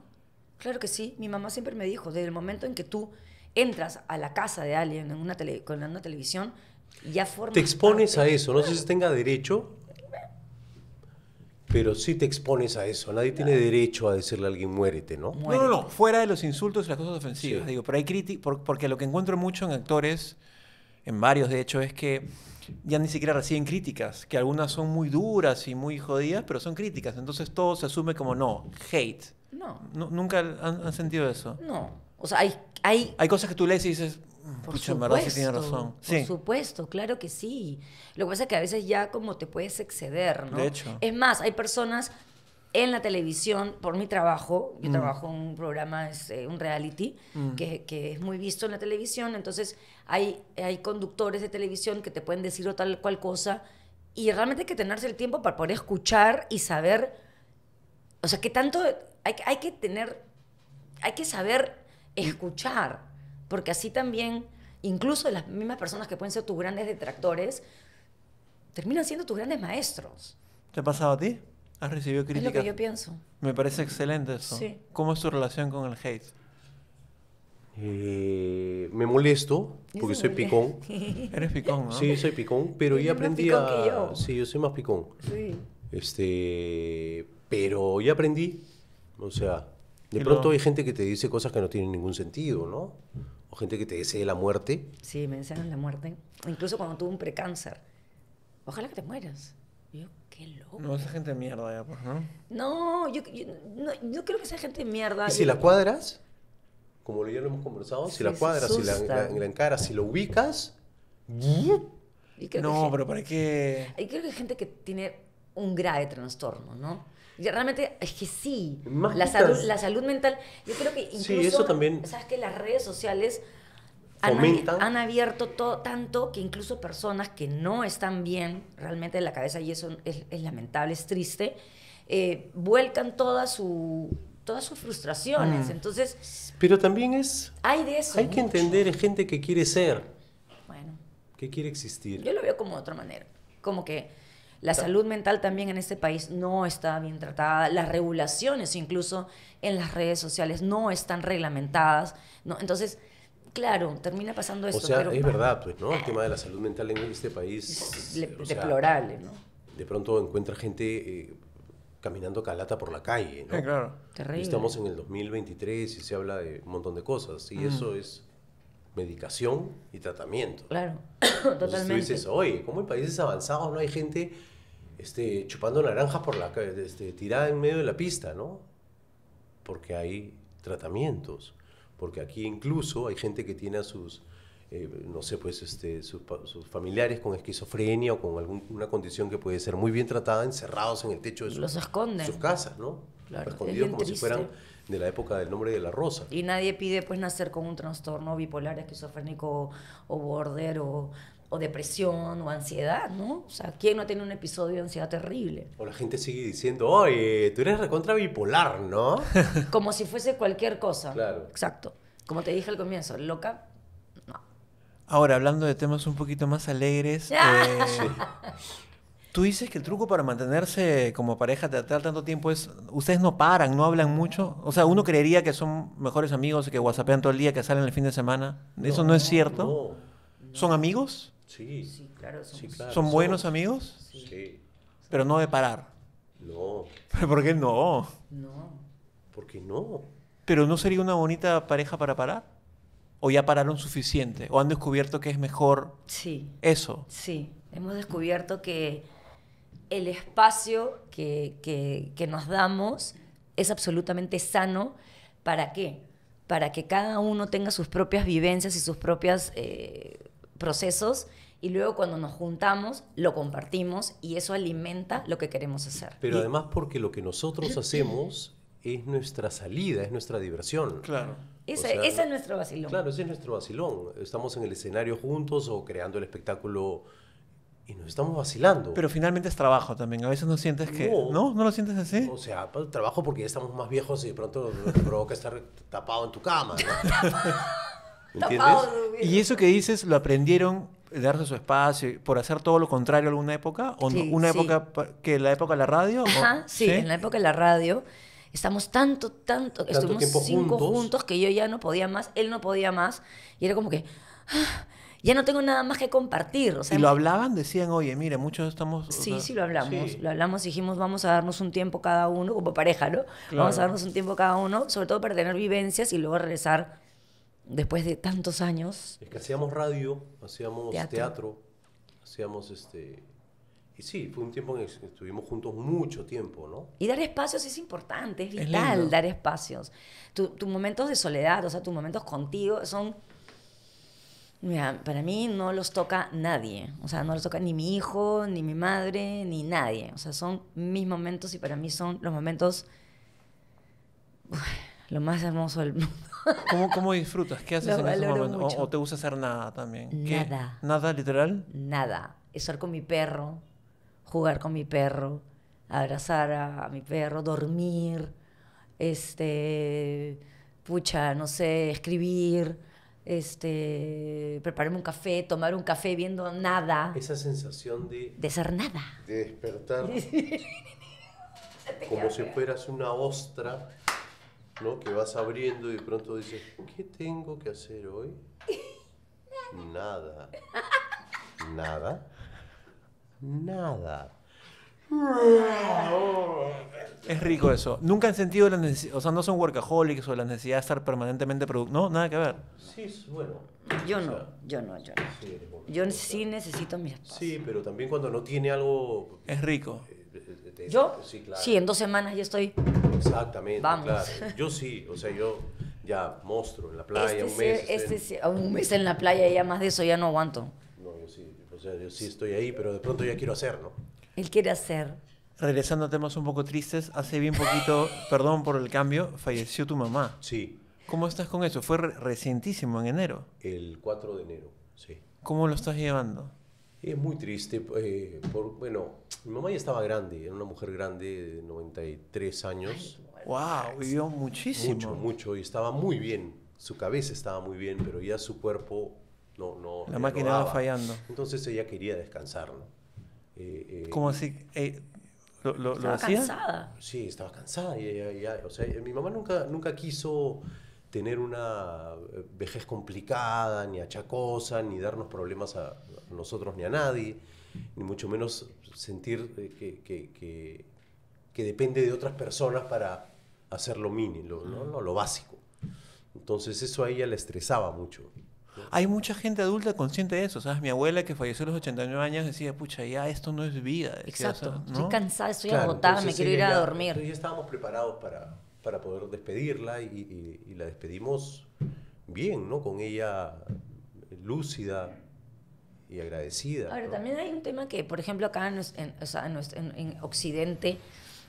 claro que sí. Mi mamá siempre me dijo, desde el momento en que tú entras a la casa de alguien en una con una televisión, ya formas... Te expones a eso, no sé si tenga derecho, pero sí te expones a eso. Nadie tiene derecho a decirle a alguien muérete, ¿no? No, no, no. Fuera de los insultos y las cosas ofensivas. Digo, pero hay crítica, porque lo que encuentro mucho en actores en varios de hecho, es que ya ni siquiera reciben críticas, que algunas son muy duras y muy jodidas, pero son críticas. Entonces todo se asume como no, hate. No. ¿Nunca han, sentido eso? No. O sea, hay... Hay, hay cosas que tú lees y dices, mm, por Pucha, supuesto, tiene razón. Por supuesto, claro que sí. Lo que pasa es que a veces ya como te puedes exceder, ¿no? De hecho. Es más, hay personas en la televisión por mi trabajo. Yo mm. trabajo en un programa, es, eh, un reality, mm. que, que, es muy visto en la televisión. Entonces hay, hay conductores de televisión que te pueden decir o tal cual cosa. Y realmente hay que tenerse el tiempo para poder escuchar y saber, o sea, que tanto hay, hay que tener, hay que saber escuchar, porque así también, incluso las mismas personas que pueden ser tus grandes detractores, terminan siendo tus grandes maestros. ¿Te ha pasado a ti? ¿Has recibido críticas? Es lo que yo pienso. Me parece excelente eso. ¿Cómo es tu relación con el hate? Eh, me molesto porque soy picón. <laughs> Eres picón, ¿no? Sí, soy picón, pero ya aprendí más picón Que yo. Sí, yo soy más picón. Sí. Este, pero ya aprendí. O sea, de pronto hay gente que te dice cosas que no tienen ningún sentido, ¿no? O gente que te desea la muerte. Sí, me desean la muerte. Incluso cuando tuve un precáncer. Ojalá que te mueras. No, esa gente de mierda ya, pues, ¿no? No, yo, creo que esa gente de mierda. ¿Y si la cuadras? Como ya lo hemos conversado, si la cuadras, si la, encaras, si lo ubicas. No, pero ¿para qué? hay creo que hay gente que tiene un grave trastorno, ¿no? realmente es que sí. La salud, la salud mental. Yo creo que incluso. Sí, eso también. ¿Sabes que Las redes sociales han, abierto todo tanto que incluso personas que no están bien realmente en la cabeza, y eso es, lamentable, es triste, eh, vuelcan toda su, todas sus frustraciones. Mm. Entonces. Pero también es. Hay de eso. Hay que entender, es gente que quiere ser. Bueno. Que quiere existir. Yo lo veo como de otra manera. Como que la salud mental también en este país no está bien tratada. Las regulaciones, incluso en las redes sociales, no están reglamentadas. ¿no? Entonces Claro, termina pasando eso. O sea, es verdad, pues, ¿no? El tema de la eh. salud mental en este país... Es deplorable, ¿no? De pronto encuentra gente eh, caminando calata por la calle, ¿no? claro. Terrible. estamos en el 2023 y se habla de un montón de cosas. Y eso mm. es medicación y tratamiento. Claro, totalmente. Tú dices, oye, ¿cómo en países avanzados no hay gente este, chupando naranjas por la este, tirada en medio de la pista, no? Porque hay tratamientos porque aquí incluso hay gente que tiene a sus, eh, no sé, pues este, sus, familiares con esquizofrenia o con alguna condición que puede ser muy bien tratada, encerrados en el techo de sus, casas, ¿no? Claro, Escondidos como si fueran de la época del nombre de la rosa. Y nadie pide pues nacer con un trastorno bipolar, esquizofrénico o border o o depresión o ansiedad, ¿no? O sea, ¿quién no tiene un episodio de ansiedad terrible? O la gente sigue diciendo, oye, tú eres recontra bipolar, ¿no? <laughs> Como si fuese cualquier cosa. Claro. Exacto. Como te dije al comienzo, loca, no. Ahora, hablando de temas un poquito más alegres. <laughs> Ah. Eh, tú dices que el truco para mantenerse como pareja teatral tanto tiempo es, ustedes no paran, no hablan mucho. O sea, uno creería que son mejores amigos, que whatsappean todo el día, que salen el fin de semana. ¿Eso no es cierto? ¿Son amigos? Sí. Sí, claro, ¿Son pues buenos amigos? Sí. Pero no de parar. No. <laughs> ¿Por qué no? No. ¿Por qué no? ¿Pero no sería una bonita pareja para parar? ¿O ya pararon suficiente? ¿O han descubierto que es mejor sí. eso? Sí, hemos descubierto que el espacio que, nos damos es absolutamente sano. ¿Para qué? Para que cada uno tenga sus propias vivencias y sus propias eh, procesos y luego cuando nos juntamos lo compartimos y eso alimenta lo que queremos hacer. Pero además porque lo que nosotros <coughs> hacemos es nuestra salida, es nuestra diversión. Claro. Ese, es nuestro vacilón. Claro, ese es nuestro vacilón. Estamos en el escenario juntos o creando el espectáculo y nos estamos vacilando. Pero finalmente es trabajo también. A veces no sientes que. No, ¿no? lo sientes así? O sea, pues, trabajo porque ya estamos más viejos y de pronto provoca estar tapado en tu cama. <laughs> Y eso que dices, ¿lo aprendieron de darse su espacio por hacer todo lo contrario alguna época? ¿O ¿Una época que la época de la radio? sí, en la época de la radio. Estamos tanto, tanto, estuvimos cinco juntos? que yo ya no podía más, él no podía más. Y era como que, ah, ya no tengo nada más que compartir. y lo hablaban, decían, oye, mire muchos estamos... Sí, sí, lo hablamos. Lo hablamos, dijimos, vamos a darnos un tiempo cada uno, como pareja, ¿no? Vamos a darnos un tiempo cada uno, sobre todo para tener vivencias y luego regresar después de tantos años. Es que hacíamos radio, hacíamos teatro, hacíamos este... Y sí, fue un tiempo en el que estuvimos juntos mucho tiempo, ¿no? Y dar espacios es importante, es vital dar espacios. Tus momentos de soledad, o sea, tus momentos contigo son... Mira, para mí no los toca nadie. O sea, no los toca ni mi hijo, ni mi madre, ni nadie. O sea, son mis momentos y para mí son los momentos... lo más hermoso del mundo. ¿Cómo, cómo disfrutas? ¿Qué haces en ese momento? O, te gusta hacer nada también? Nada. ¿Nada, literal? Nada. Estar con mi perro, jugar con mi perro, abrazar a, mi perro, dormir, este, pucha, no sé, escribir este, prepararme un café, tomar un café viendo nada. Esa sensación de... De ser nada. De despertar. <laughs> como si fueras una ostra que vas abriendo y pronto dices, ¿qué tengo que hacer hoy? Nada. Nada. Nada. Es rico eso. Nunca han sentido la necesidad, o sea, no son workaholics o la necesidad de estar permanentemente producto No, nada que ver. Sí, bueno. Yo no, yo no, yo Sí, yo sí necesito mi Sí, pero también cuando no tiene algo... Es rico. Eh, ¿Yo? Sí, claro. Sí, en dos semanas ya estoy... Exactamente. Claro. Yo sí, o sea, yo ya monstruo en la este playa, un mes. este un mes en la playa, ya más de eso ya no aguanto. No, yo sí, o sea, yo sí estoy ahí, pero de pronto ya quiero hacer, ¿no? Él quiere hacer. Regresando a temas un poco tristes, hace bien poquito, <laughs> perdón por el cambio, falleció tu mamá. Sí. ¿Cómo estás con eso? Fue recientísimo, en enero. El 4 de enero, sí. ¿Cómo lo estás llevando? Es muy triste, eh, bueno, mi mamá ya estaba grande, era una mujer grande de 93 años. wow, pues. vivió muchísimo. Mucho, mucho, y estaba muy bien, su cabeza estaba muy bien, pero ya su cuerpo no... no La máquina estaba fallando. Entonces ella quería descansar, ¿no? Eh, eh, ¿Cómo así? ¿Lo, lo, estaba hacía? cansada. Sí, estaba cansada. ya, ya, o sea, mi mamá nunca, nunca quiso tener una eh, vejez complicada, ni achacosa, ni darnos problemas a nosotros ni a nadie, ni mucho menos sentir eh, que, que, que, depende de otras personas para hacer lo mínimo, ¿no? Mm. lo básico. Entonces eso a ella le estresaba mucho. Hay mucha gente adulta consciente de eso. ¿Sabes? Mi abuela que falleció a los 89 años decía, pucha, ya esto no es vida. Exacto. Estoy cansada, estoy agotada, me quiero ir a dormir. Entonces ya estábamos preparados para, para poder despedirla y, la despedimos bien, ¿no? Con ella lúcida y agradecida. Ahora, también hay un tema que, por ejemplo, acá en, Occidente,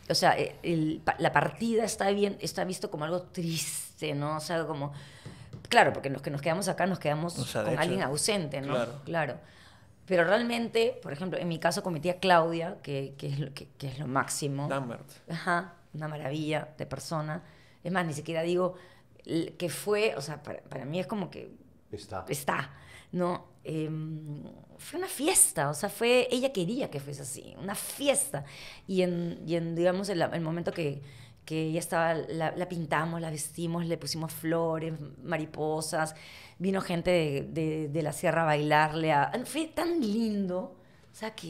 o sea, eh, la partida está, bien, está visto como algo triste, ¿no? O sea, como... Claro, porque los que nos quedamos acá nos quedamos con alguien ausente, ¿no? Claro. Pero realmente, por ejemplo, en mi caso con mi tía Claudia, que, es, lo, que, que es lo máximo. Lambert. Ajá una maravilla de persona. Es más, ni siquiera digo que fue, o sea, para, mí es como que... Está. Está, ¿no? Em, fue una fiesta, o sea, fue, ella quería que fuese así, una fiesta. Y en, y digamos, el, momento que, que ella estaba, la, pintamos, la vestimos, le pusimos flores, mariposas, vino gente de, la sierra a bailarle, fue tan lindo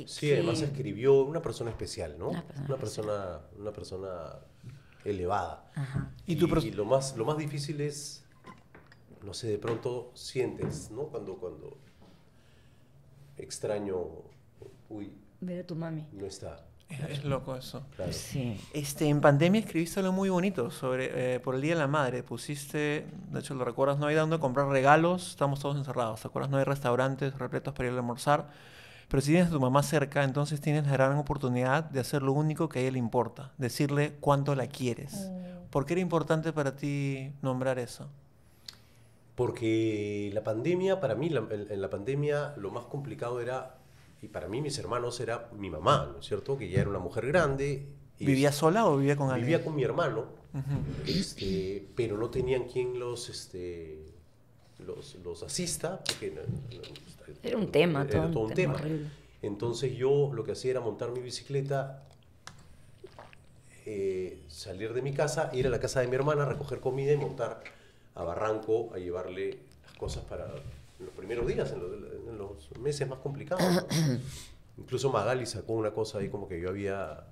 sí, además escribió una persona especial, ¿no? Una persona, una persona, elevada. Y, lo, más, lo más difícil es, no sé, de pronto sientes, ¿no? Cuando, cuando extraño, uy. Ver tu mami. No está. Es, loco eso. Sí. Este, en pandemia escribiste algo muy bonito sobre eh, por el Día de la Madre. Pusiste, de hecho lo recuerdas, no hay dónde comprar regalos, estamos todos encerrados. ¿Te acuerdas? No hay restaurantes repletos para ir a almorzar pero si tienes a tu mamá cerca, entonces tienes la gran oportunidad de hacer lo único que a ella le importa, decirle cuánto la quieres. porque mm. ¿Por qué era importante para ti nombrar eso? Porque la pandemia, para mí, en, la pandemia lo más complicado era, y para mí mis hermanos era mi mamá, ¿no es cierto? Que ya era una mujer grande. ¿Vivía sola o vivía con alguien? Vivía con mi hermano, este, pero no tenían quien los... Este, los, los asista, porque era un tema, todo, un tema. Entonces yo lo que hacía era montar mi bicicleta, eh, salir de mi casa, ir a la casa de mi hermana, recoger comida y montar a Barranco a llevarle las cosas para los primeros días, en los, meses más complicados. <coughs> Incluso Magali sacó una cosa ahí como que yo había...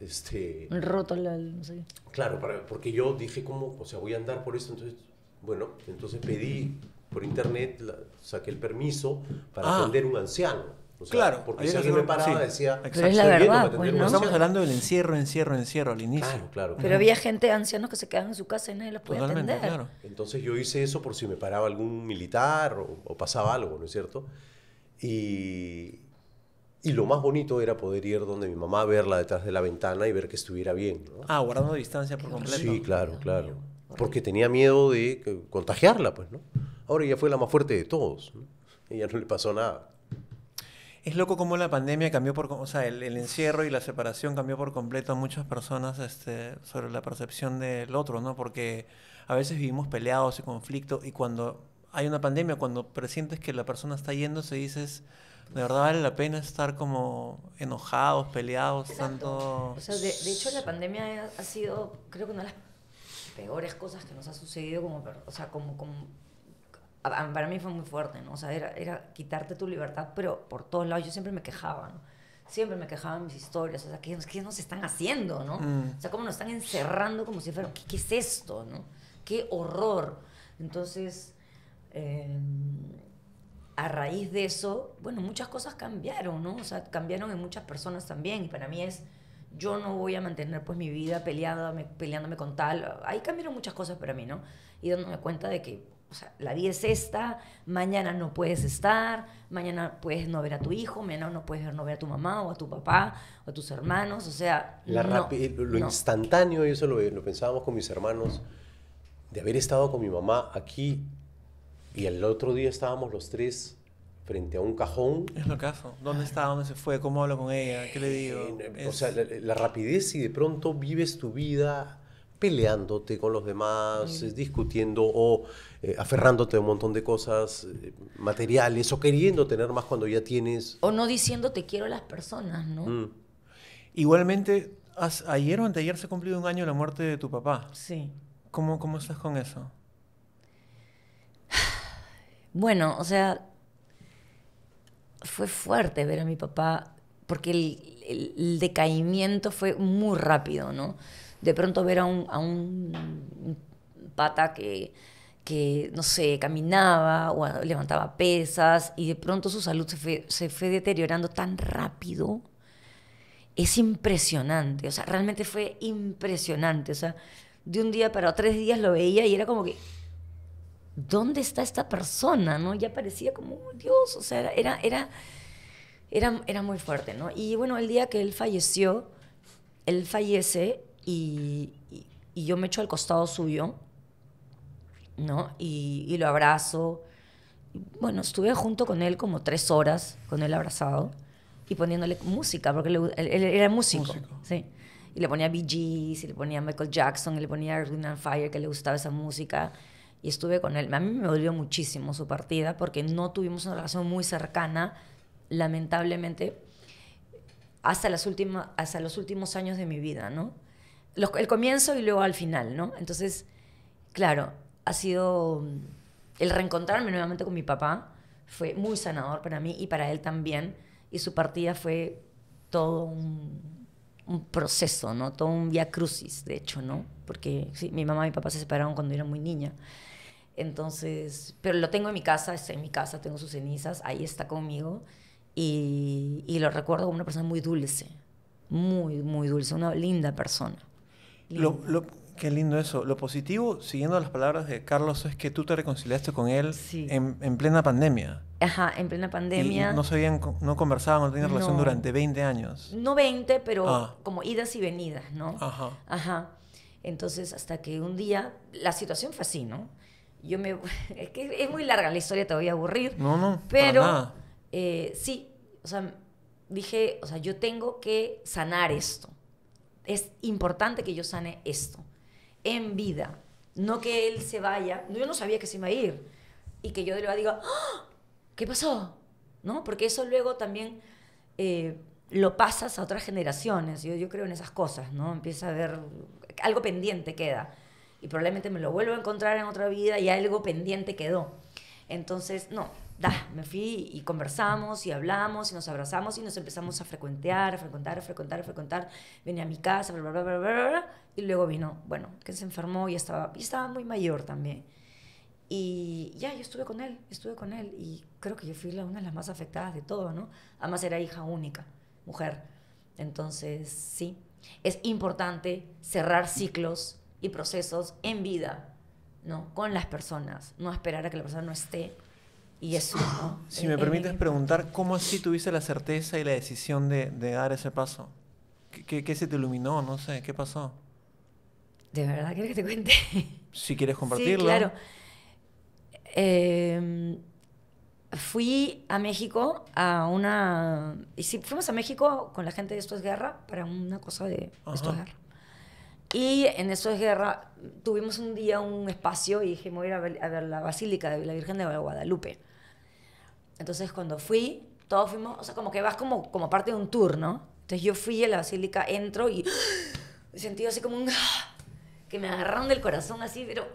Este, Roto la... No sé. Claro, porque yo dije como, o sea, voy a andar por esto, entonces, bueno, entonces pedí por internet saqué el permiso para ah. atender un anciano. claro, porque si alguien me paraba y decía, pues, ¿no? estamos hablando del encierro, encierro, encierro al inicio. Claro, claro. Pero había gente, ancianos que se quedaba en su casa y nadie los podía atender. Entonces yo hice eso por si me paraba algún militar o, pasaba algo, ¿no es cierto? Y, y, lo más bonito era poder ir donde mi mamá, verla detrás de la ventana y ver que estuviera bien. Ah, guardando distancia por completo. Sí, claro, claro. Porque tenía miedo de contagiarla, pues, ¿no? Ahora ella fue la más fuerte de todos. Ella no le pasó nada. Es loco como la pandemia cambió por, o sea, el, encierro y la separación cambió por completo a muchas personas este, sobre la percepción del otro, ¿no? Porque a veces vivimos peleados y conflicto y cuando hay una pandemia, cuando presientes que la persona está yendo, se dices, de verdad vale la pena estar como enojados, peleados, tanto... O sea, de, hecho la pandemia ha sido, creo que una de las peores cosas que nos ha sucedido como, o sea, como, como para mí fue muy fuerte, ¿no? O sea, era, quitarte tu libertad, pero por todos lados. Yo siempre me quejaba, ¿no? Siempre me quejaba en mis historias, o sea, ¿qué, nos están haciendo, no? Mm. O sea, cómo nos están encerrando como si fueran ¿qué, es esto, no? ¡Qué horror! Entonces, em, a raíz de eso, bueno, muchas cosas cambiaron, ¿no? O sea, cambiaron en muchas personas también, y para mí es, yo no voy a mantener pues mi vida peleándome, peleándome con tal. Ahí cambiaron muchas cosas para mí, ¿no? Y dándome cuenta de que o sea, la vida es esta, mañana no puedes estar, mañana puedes no ver a tu hijo, mañana no puedes no ver a tu mamá o a tu papá o a tus hermanos, o sea... lo instantáneo, y eso lo, pensábamos con mis hermanos, de haber estado con mi mamá aquí y el otro día estábamos los tres frente a un cajón. Es lo caso. ¿Dónde está? ¿Dónde se fue? ¿Cómo hablo con ella? ¿Qué le digo? Eh, o sea, la, la, rapidez y de pronto vives tu vida peleándote con los demás, discutiendo o eh, aferrándote a un montón de cosas eh, materiales o queriendo tener más cuando ya tienes. O no diciendo te quiero a las personas, ¿no? Mm. Igualmente, ayer o anteayer se ha cumplido un año la muerte de tu papá. Sí. ¿Cómo, estás con eso? <sighs> Bueno, o sea, fue fuerte ver a mi papá porque el decaimiento fue muy rápido, ¿no? de pronto ver a un, a un pata que, que, no sé, caminaba o levantaba pesas y de pronto su salud se fue, deteriorando tan rápido, es impresionante. O sea, realmente fue impresionante. O sea, de un día para tres días lo veía y era como que, ¿dónde está esta persona? ¿No? Ya parecía como, oh, Dios, o sea, era, era, era, era muy fuerte, ¿no? Y bueno, el día que él falleció, él fallece y, y, yo me echo al costado suyo, ¿no? Y, y, lo abrazo. Bueno, estuve junto con él como tres horas, con él abrazado, y poniéndole música, porque él, era músico, Sí. Y le ponía Bee Gees, y le ponía Michael Jackson, y le ponía Green and Fire, que le gustaba esa música. Y estuve con él. A mí me volvió muchísimo su partida, porque no tuvimos una relación muy cercana, lamentablemente, hasta, las últimas, hasta los últimos años de mi vida, ¿no? el comienzo y luego al final, ¿no? Entonces, claro, ha sido mm, el reencontrarme nuevamente con mi papá fue muy sanador para mí y para él también. Y su partida fue todo un, proceso, ¿no? Todo un via crucis, de hecho, ¿no? Porque mi mamá y mi papá se separaron cuando era muy niña. Entonces, pero lo tengo en mi casa, está en mi casa, tengo sus cenizas, ahí está conmigo. Y, y lo recuerdo como una persona muy dulce, muy, muy dulce, una linda persona qué lindo eso. Lo positivo, siguiendo las palabras de Carlos, es que tú te reconciliaste con él en, plena pandemia. Ajá, en plena pandemia. Y no sabían, no conversaban, no tenían relación durante 20 años. No 20, pero ah. como idas y venidas, ¿no? Ajá. Ajá. Entonces, hasta que un día, la situación fue así, ¿no? Yo me... <laughs> Es que es muy larga la historia, te voy a aburrir. No, no. Pero, eh, sí, o sea, dije, o sea, yo tengo que sanar esto es importante que yo sane esto en vida, no que él se vaya. Yo no sabía que se iba a ir y que yo le diga, ¡Ah! ¿qué pasó? ¿No? Porque eso luego también eh, lo pasas a otras generaciones. Yo, yo creo en esas cosas, ¿no? Empieza a ver, algo pendiente queda y probablemente me lo vuelvo a encontrar en otra vida y algo pendiente quedó. Entonces, no, da, me fui y conversamos y hablamos y nos abrazamos y nos empezamos a frecuentear, a frecuentar, a frecuentar, a frecuentar. Venía a mi casa, bla, bla, bla, y luego vino, bueno, que se enfermó y estaba, y muy mayor también. Y ya, yo estuve con él, estuve con él y creo que yo fui la, una de las más afectadas de todo, ¿no? Además era hija única, mujer. Entonces, sí, es importante cerrar ciclos y procesos en vida, ¿no? Con las personas, no esperar a que la persona no esté y eso. <gasps> Si me eh, permites eh, preguntar, eh. ¿cómo así tuviste la certeza y la decisión de, dar ese paso? ¿Qué, se te iluminó? No sé, ¿qué pasó? ¿De verdad quieres que te cuente? <laughs> Si quieres compartirlo. claro. Em, fui a México a una... Y sí, fuimos a México con la gente de Esto es Guerra para una cosa de Esto es Guerra. Y en eso es guerra, tuvimos un día un espacio y dije, me voy a ir a ver, la Basílica de la Virgen de Guadalupe. Entonces cuando fui, todos fuimos, o sea, como que vas como, como parte de un tour, ¿no? Entonces yo fui a la basílica, entro y <gasps> sentí así como un... <gasps> que me agarraron del corazón así, pero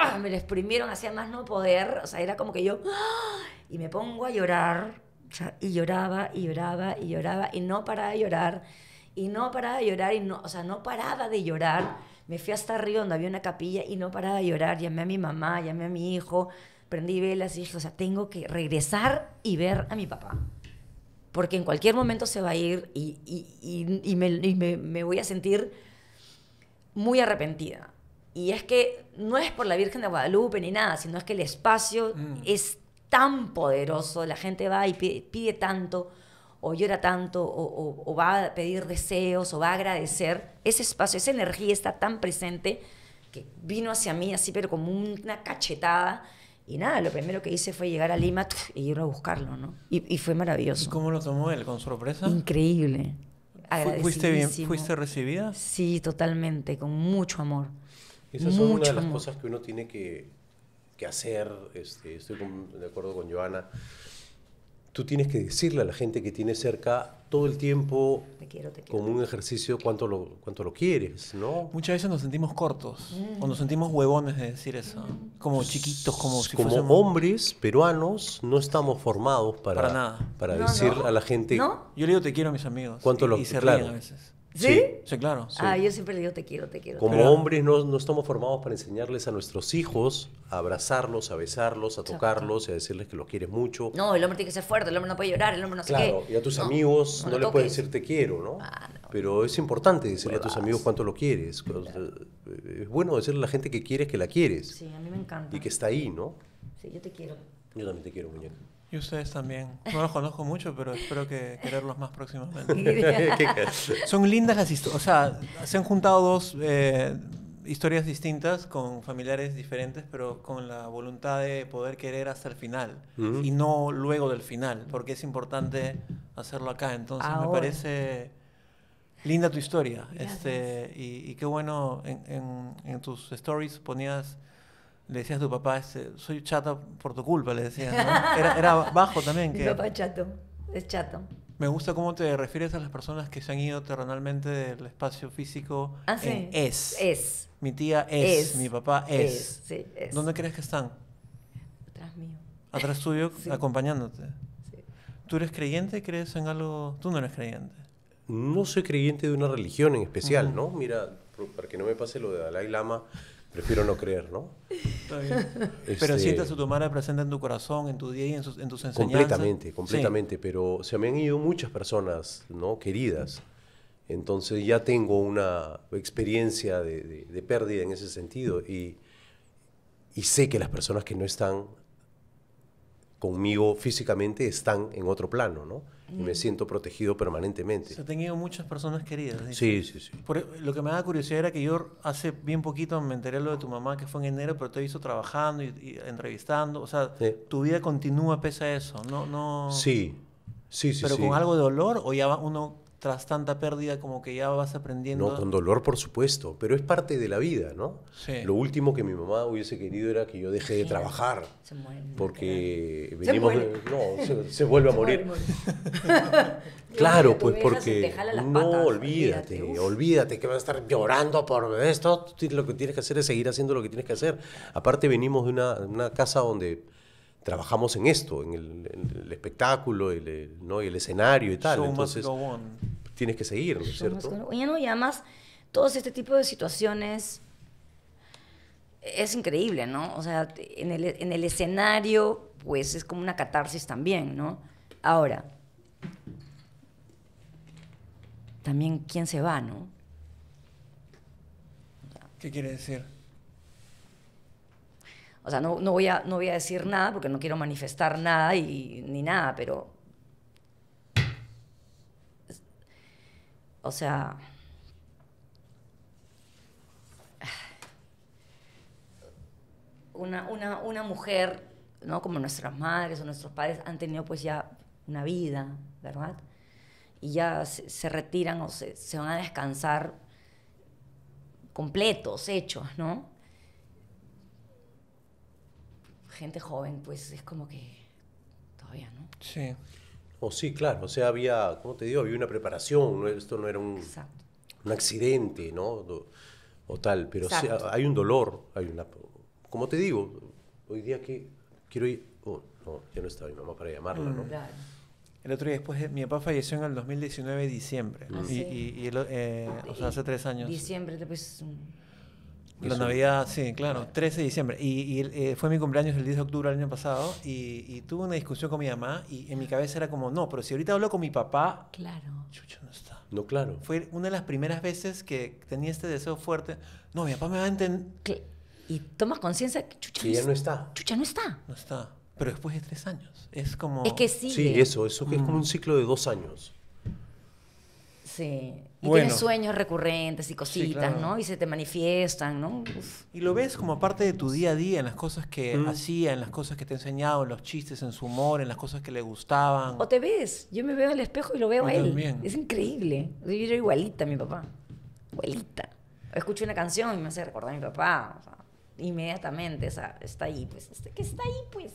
¡ah! me lo exprimieron hacía más no poder, o sea, era como que yo... ¡ah! y me pongo a llorar, o sea, y lloraba, y lloraba, y lloraba, y no paraba de llorar y no paraba de llorar, y no, o sea, no paraba de llorar. Me fui hasta arriba donde había una capilla y no paraba de llorar. Llamé a mi mamá, llamé a mi hijo, prendí velas y dije, o sea, tengo que regresar y ver a mi papá. Porque en cualquier momento se va a ir y, me, voy a sentir muy arrepentida. Y es que no es por la Virgen de Guadalupe ni nada, sino es que el espacio mm. es tan poderoso, la gente va y pide, pide, tanto, o llora tanto, o, va a pedir deseos, o va a agradecer, ese espacio, esa energía está tan presente que vino hacia mí así, pero como una cachetada. Y nada, lo primero que hice fue llegar a Lima y ir a buscarlo, ¿no? Y, fue maravilloso. ¿Y cómo lo tomó él? ¿Con sorpresa? Increíble. ¿Fuiste, bien, ¿Fuiste recibida? Sí, totalmente, con mucho amor. Esas son una de las cosas que uno tiene que, que hacer. Este, estoy de acuerdo con Joana tú tienes que decirle a la gente que tienes cerca todo el tiempo como un ejercicio cuánto lo, cuánto lo quieres, ¿no? Muchas veces nos sentimos cortos o mm. nos sentimos huevones de decir eso, como chiquitos, como si Como hombres peruanos no estamos formados para, nada. para decir a la gente... ¿No? Yo le digo te quiero a mis amigos ¿Cuánto lo, y a veces. ¿Sí? Sí, claro. Ah, yo siempre le digo te quiero, te quiero. Como hombres no, estamos formados para enseñarles a nuestros hijos a abrazarlos, a besarlos, a tocarlos y a decirles que los quieres mucho. No, el hombre tiene que ser fuerte, el hombre no puede llorar, el hombre no sé Claro, y a tus amigos no, le puedes decir te quiero, ah, ¿no? Pero es importante decirle a tus amigos cuánto lo quieres. Eh, es bueno decirle a la gente que quieres que la quieres Sí, a mí me encanta. y que está ahí, ¿no? Sí, yo te quiero. Yo también te quiero, muñeca. Y ustedes también. No los conozco mucho, pero espero que quererlos más próximamente. <laughs> Son lindas las historias. O sea, se han juntado dos eh, historias distintas con familiares diferentes, pero con la voluntad de poder querer hasta el final y no luego del final, porque es importante hacerlo acá. Entonces, me parece linda tu historia. Este, y, qué bueno, en, en tus stories ponías le decías a tu papá, soy chata por tu culpa, le decías, <laughs> Era, bajo también. Mi papá es chato, es chato. Me gusta cómo te refieres a las personas que se han ido terrenalmente del espacio físico. Ah, es. Es. Mi tía es. Mi papá es. ¿Dónde crees que están? Atrás mío. Atrás tuyo, <laughs> acompañándote. Sí. ¿Tú eres creyente? ¿Crees en algo? Tú no eres creyente. No soy creyente de una religión en especial, ¿no? Mira, para que no me pase lo de Dalai Lama, prefiero no creer, ¿no? <laughs> pero este, sientas su tomara presente en tu corazón, en tu día y en, tus enseñanzas. Completamente, completamente. Pero se me han ido muchas personas, ¿no? Queridas. Entonces ya tengo una experiencia de, pérdida en ese sentido y sé que las personas que no están conmigo físicamente están en otro plano, ¿no? me mm. siento protegido permanentemente. He tenido muchas personas queridas. Sí, sí, sí. E, lo que me da curiosidad era que yo hace bien poquito me enteré lo de tu mamá, que fue en enero, pero te he visto trabajando y, entrevistando. O sea, tu vida continúa pese a eso, ¿no? no... Sí, sí, sí. ¿Pero con algo de dolor o ya uno tras tanta pérdida como que ya vas aprendiendo. No, con dolor por supuesto, pero es parte de la vida, ¿no? Sí. Lo último que mi mamá hubiese querido era que yo deje de trabajar. Se muere, porque venimos... No, se, vuelve a morir. <laughs> claro, pues porque... No, olvídate, olvídate, que vas a estar llorando por esto. Lo que tienes que hacer es seguir haciendo lo que tienes que hacer. Aparte venimos de una, una casa donde trabajamos en esto, en el, espectáculo el, y eh, el escenario y tal. Entonces, tienes que seguir, ¿no es cierto? y además, todos este tipo de situaciones es increíble, ¿no? O sea, en el, en el escenario, pues es como una catarsis también, ¿no? Ahora, también quién se va, ¿no? ¿Qué quiere decir? O sea, no, voy a, decir nada porque no quiero manifestar nada y, ni nada, pero... O sea... <sighs> Una, mujer, ¿no? Como nuestras madres o nuestros padres han tenido pues ya una vida, ¿verdad? Y ya se, retiran o se, se van a descansar completos, hechos, ¿no? gente joven, pues es como que todavía, ¿no? Sí. O sí, claro. O sea, había, ¿cómo te digo? Había una preparación. ¿no? Esto no era un, un accidente, ¿no? O tal. Pero sea, hay un dolor. Hay una, como te digo, hoy día que quiero ir... Oh, no, ya no estaba mi mamá para llamarla, ¿no? Mm, el otro día después, mi papá falleció en el 2019, diciembre. Mm. Ah, y, sí. y, eh, o sea, hace tres años. Diciembre, después... La Navidad, sí, claro, 13 de diciembre. Y, eh, fue mi cumpleaños el 10 de octubre del año pasado y, tuve una discusión con mi mamá y en mi cabeza era como, no, pero si ahorita hablo con mi papá... Claro. Chucho no está. No, claro. Fue una de las primeras veces que tenía este deseo fuerte. No, mi papá me va a entender... Y tomas conciencia que Chucha que ya no está. Chucha no está. No está. Pero después de tres años. Es como... Es que sigue. Sí, eso, eso que es como un mm. ciclo de dos años. Sí. Y tienes sueños recurrentes y cositas, ¿no? Y se te manifiestan, ¿no? Y lo ves como parte de tu día a día, en las cosas que mm. hacía, en las cosas que te enseñaba, en los chistes, en su humor, en las cosas que le gustaban. O te ves. Yo me veo en el espejo y lo veo a él. Es increíble. Yo era igualita a mi papá. Igualita. Escucho una canción y me hace recordar a mi papá. inmediatamente está ahí, pues. ¿Qué este, que está ahí, pues.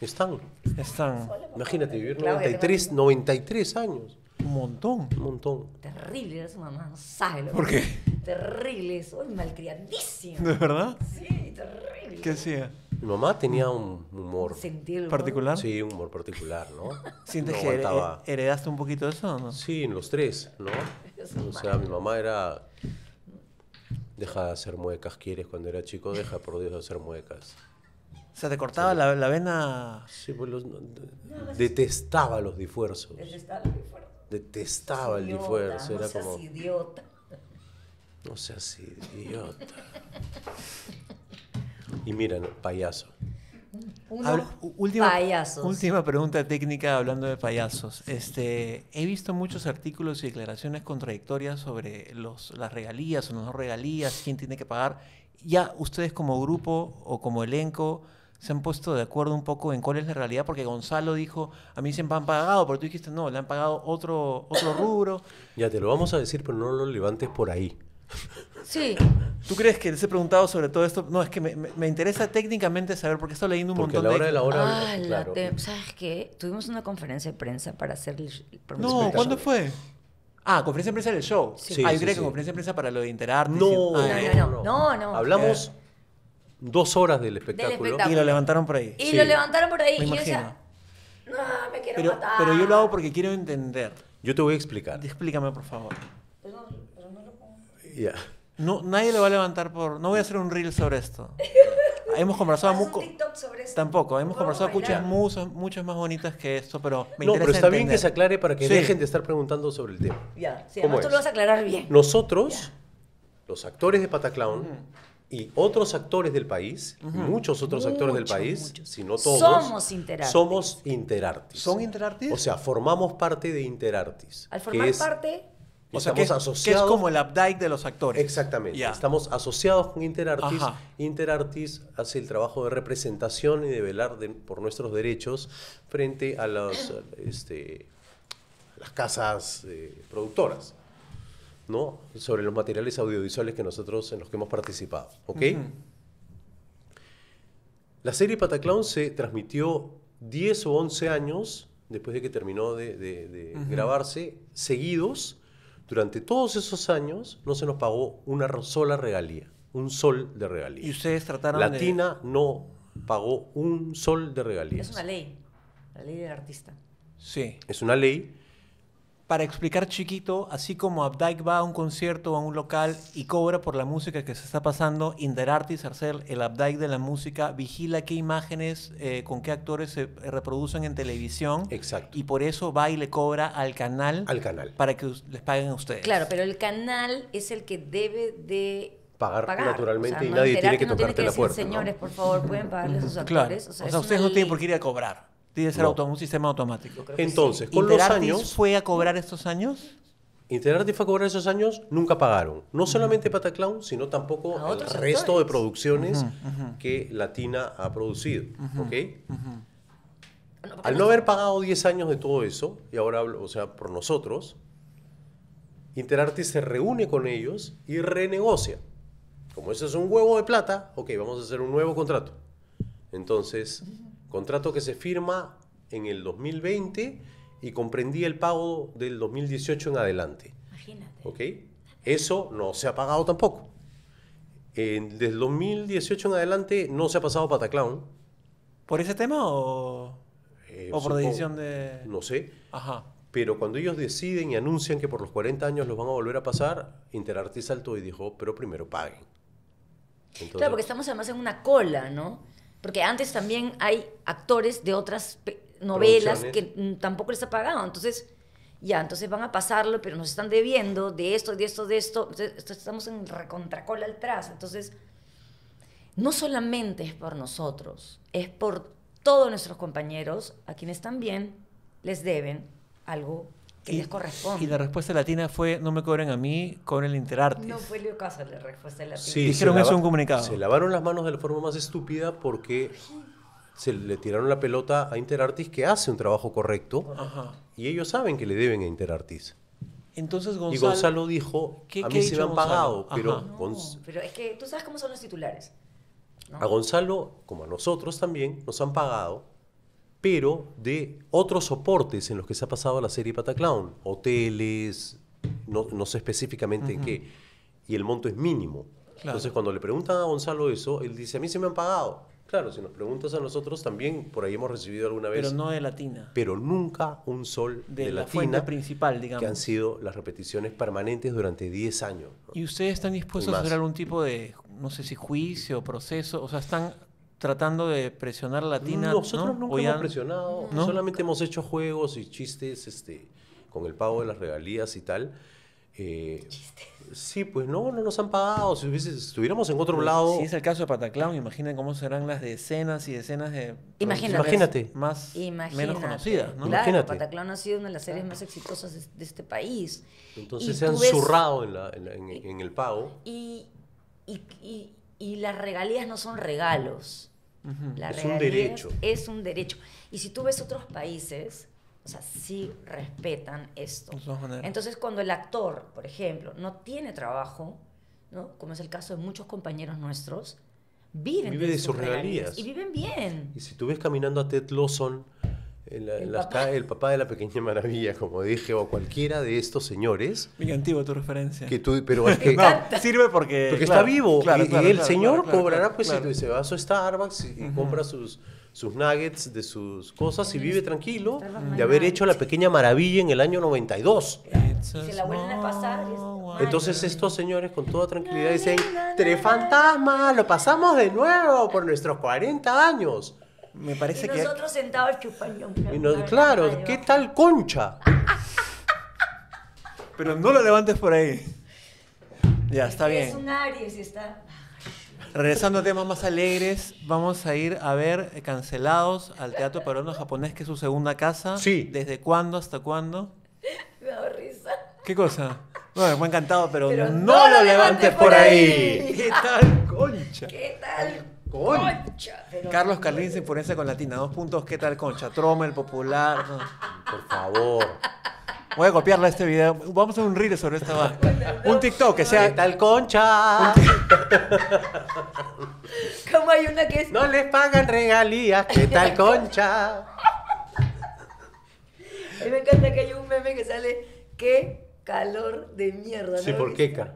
Están. Están. Imagínate vivir 93, 93 años un montón. Un montón. Terrible era su mamá, no sabe lo ¿Por qué? Terrible soy malcriadísimo. ¿De verdad? Sí, terrible. ¿Qué hacía? Mi mamá tenía un humor. ¿Sentía ¿Particular? Sí, un humor particular, ¿no? <laughs> ¿Sientes no que heredaste un poquito de eso no? Sí, en los tres, ¿no? O sea, mi mamá era... Deja de hacer muecas, ¿quieres? Cuando era chico, deja por Dios de hacer muecas. O sea, te cortaba la, la, vena. Sí, pues detestaba los difuerzos. Detestaba los difuerzos. Detestaba el disfuerzo Era no seas idiota. No seas idiota. Y miren, payaso. última, última pregunta técnica hablando de payasos. Este, he visto muchos artículos y declaraciones contradictorias sobre las regalías o no regalías, quién tiene que pagar. Ya ustedes como grupo o como elenco se han puesto de acuerdo un poco en cuál es la realidad, porque Gonzalo dijo, a mí siempre han pagado, pero tú dijiste, no, le han pagado otro, otro rubro. <coughs> Ya te lo vamos a decir, pero no lo levantes por ahí. Sí. ¿Tú crees que les he preguntado sobre todo esto? No, es que me, interesa técnicamente saber, porque estoy leyendo un porque montón a la hora de... la hora, ah, la ¿Sabes qué? Tuvimos una conferencia de prensa para hacer... El no, ¿cuándo fue? Ah, conferencia de prensa del show. Sí, ah, yo que conferencia de prensa para lo de Interarte. Ah, no, no, no, Hablamos... Eh, dos horas del espectáculo. Y lo levantaron por ahí. Y lo levantaron por ahí. Me no, me quiero Pero, matar. pero yo lo hago porque quiero entender. Yo te voy a explicar. Explícame, por favor. no- no Ya. nadie lo va a levantar por... No voy a hacer un reel sobre esto. <laughs> Hemos conversado un mucho... TikTok sobre esto. Tampoco. Hemos conversado muchas, muchas, más bonitas que esto, pero me No, pero está bien que se aclare para que dejen de estar preguntando sobre el tema. Ya, sí, ¿Cómo tú lo vas a aclarar bien. Nosotros, los actores de Pataclown, y otros actores del país, muchos otros actores del país, si no todos, somos Interartis. Somos Interartis. ¿Son Interartis? O sea, formamos parte de Interartis. Al formar parte... sea, que es, como el updike de los actores. Exactamente. Estamos asociados con Interartis. Interartis hace el trabajo de representación y de velar por nuestros derechos frente a las este, casas eh, productoras. ¿no? sobre los materiales audiovisuales que nosotros en los que hemos participado. ¿ok? La serie Pataclown se transmitió 10 o 11 años después de que terminó de, grabarse, seguidos. Durante todos esos años no se nos pagó una sola regalía, un sol de regalía. ¿Y ustedes trataron Latina no pagó un sol de regalías. Es una ley, la ley del artista. Sí. Es una ley para explicar chiquito, así como Abdike va a un concierto o a un local y cobra por la música que se está pasando, Inderartis, Arcel, el Updike de la música, vigila qué imágenes, eh, con qué actores se reproducen en televisión. Exacto. Y por eso va y le cobra al canal. Al canal. Para que les paguen a ustedes. Claro, pero el canal es el que debe de Pagar, naturalmente y nadie tiene que no tocarte Señores, por favor, pueden pagarle a sus actores. O sea, ustedes no tienen por qué ir a cobrar. Tiene que ser un sistema automático. Entonces, con los años. fue a cobrar estos años? Interartis fue a cobrar esos años, nunca pagaron. No solamente Pataclown, sino tampoco el resto de producciones que Latina ha producido. ¿okay? Al no haber pagado 10 años de todo eso, y ahora o sea, por nosotros, Interartis se reúne con ellos y renegocia. Como eso es un huevo de plata, ok, vamos a hacer un nuevo contrato. Entonces, Contrato que se firma en el 2020 y comprendía el pago del 2018 en adelante. Imagínate. ¿Ok? Eso no se ha pagado tampoco. desde el 2018 en adelante no se ha pasado Pataclown. ¿Por ese tema o, eh, por decisión de...? No sé. Ajá. Pero cuando ellos deciden y anuncian que por los 40 años los van a volver a pasar, Interarte saltó y dijo, pero primero paguen. claro, porque estamos además en una cola, ¿no? Porque antes también hay actores de otras novelas que tampoco les ha pagado. Entonces, ya, entonces van a pasarlo, pero nos están debiendo de esto, de esto, de esto. estamos en recontracola al trazo. Entonces, no solamente es por nosotros, es por todos nuestros compañeros a quienes también les deben algo y, la respuesta latina fue, no me cobren a mí, con el Interartis. No fue Leo Casa la respuesta latina. Dijeron eso un comunicado. Se lavaron las manos de la forma más estúpida porque se le tiraron la pelota a Interartis que hace un trabajo correcto y ellos saben que le deben a Interartis. Entonces Gonzalo, dijo, a mí se me han pagado, pero... es que tú sabes cómo son los titulares. A Gonzalo, como a nosotros también, nos han pagado pero de otros soportes en los que se ha pasado la serie Pataclown, hoteles, no, sé específicamente en qué, y el monto es mínimo. Entonces, cuando le preguntan a Gonzalo eso, él dice, a mí se me han pagado. Claro, si nos preguntas a nosotros también, por ahí hemos recibido alguna vez. Pero no de Latina. Pero nunca un sol de, la Latina. principal, digamos. Que han sido las repeticiones permanentes durante 10 años. ¿Y ustedes están dispuestos a hacer algún tipo de, no sé si juicio, proceso? O sea, ¿están tratando de presionar a Latina. Nosotros ¿no? nunca presionado, ¿No? solamente hemos hecho juegos y chistes este, con el pago de las regalías y tal. Eh, chistes. Sí, pues no, no nos han pagado. Si estuviéramos en otro pues, lado. Si es el caso de Pataclown, imaginen cómo serán las decenas y decenas de. Imagínate. Imagínate. Más, menos conocidas. Claro, Imagínate. ha sido una de las series más exitosas de, este país. Entonces se han zurrado en, la, en, el pago. y, y las regalías no son regalos es un derecho. Es un derecho. Y si tú ves otros países, o sea, sí respetan esto. Entonces, cuando el actor, por ejemplo, no tiene trabajo, ¿no? como es el caso de muchos compañeros nuestros, viven de, sus regalías. Y viven bien. Y si tú ves caminando a Ted Lawson el, papá. de la pequeña maravilla, como dije, o cualquiera de estos señores. Muy antiguo, tu referencia. Que tú, pero es que, <laughs> sirve porque. está vivo. y, el señor cobrará, pues, si se va a su Starbucks y, compra sus, sus nuggets de sus cosas y vive tranquilo de haber hecho la pequeña maravilla en el año 92. Se la vuelven a pasar. Entonces, estos señores, con toda tranquilidad, dicen: Tres fantasmas, lo pasamos de nuevo por nuestros 40 años. Me parece que. Nosotros sentados chupando. claro, ¿qué tal concha? Pero no lo levantes por ahí. Ya, está bien. Es un Aries, está. Regresando a temas más alegres, vamos a ir a ver Cancelados al Teatro Peruano Japonés, que es su segunda casa. Sí. ¿Desde cuándo hasta cuándo? <laughs> Me da risa. ¿Qué cosa? Bueno, me ha encantado, pero, no, lo levantes, por, ahí. ahí. ¿Qué tal? ¿Qué tal? Concha. Carlos Carlín se forense con Latina. Dos puntos, ¿qué tal concha? Troma, el popular. Por favor. Voy a copiarla este video. Vamos a hacer un reel sobre esta va. un TikTok que sea. ¿Qué tal concha? <laughs> ¿Cómo hay una que es. No les pagan regalías. ¿Qué tal concha? <laughs> A mí me encanta que hay un meme que sale. ¿Qué calor de mierda? Sí, por queca.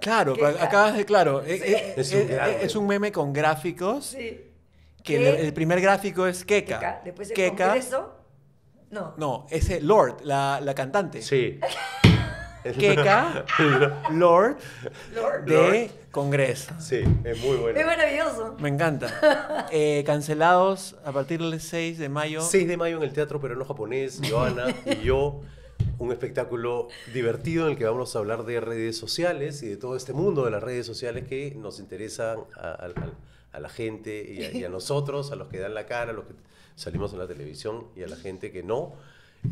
Claro, acabas de, claro, e-, e-, e-, es, un meme con gráficos. Que el, primer gráfico es Keka. Keka. Congreso. No. No, es Lord, la, cantante. Sí. <laughs> Keka, <laughs> Lord, de Congreso. Sí, es muy bueno. Es maravilloso. Me encanta. <laughs> Eh, cancelados a partir del 6 de mayo. 6 de mayo en el Teatro pero no Japonés, Joana y yo un espectáculo divertido en el que vamos a hablar de redes sociales y de todo este mundo de las redes sociales que nos interesan a, la gente y a, <laughs> nosotros, a los que dan la cara, a los que salimos en la televisión y a la gente que no.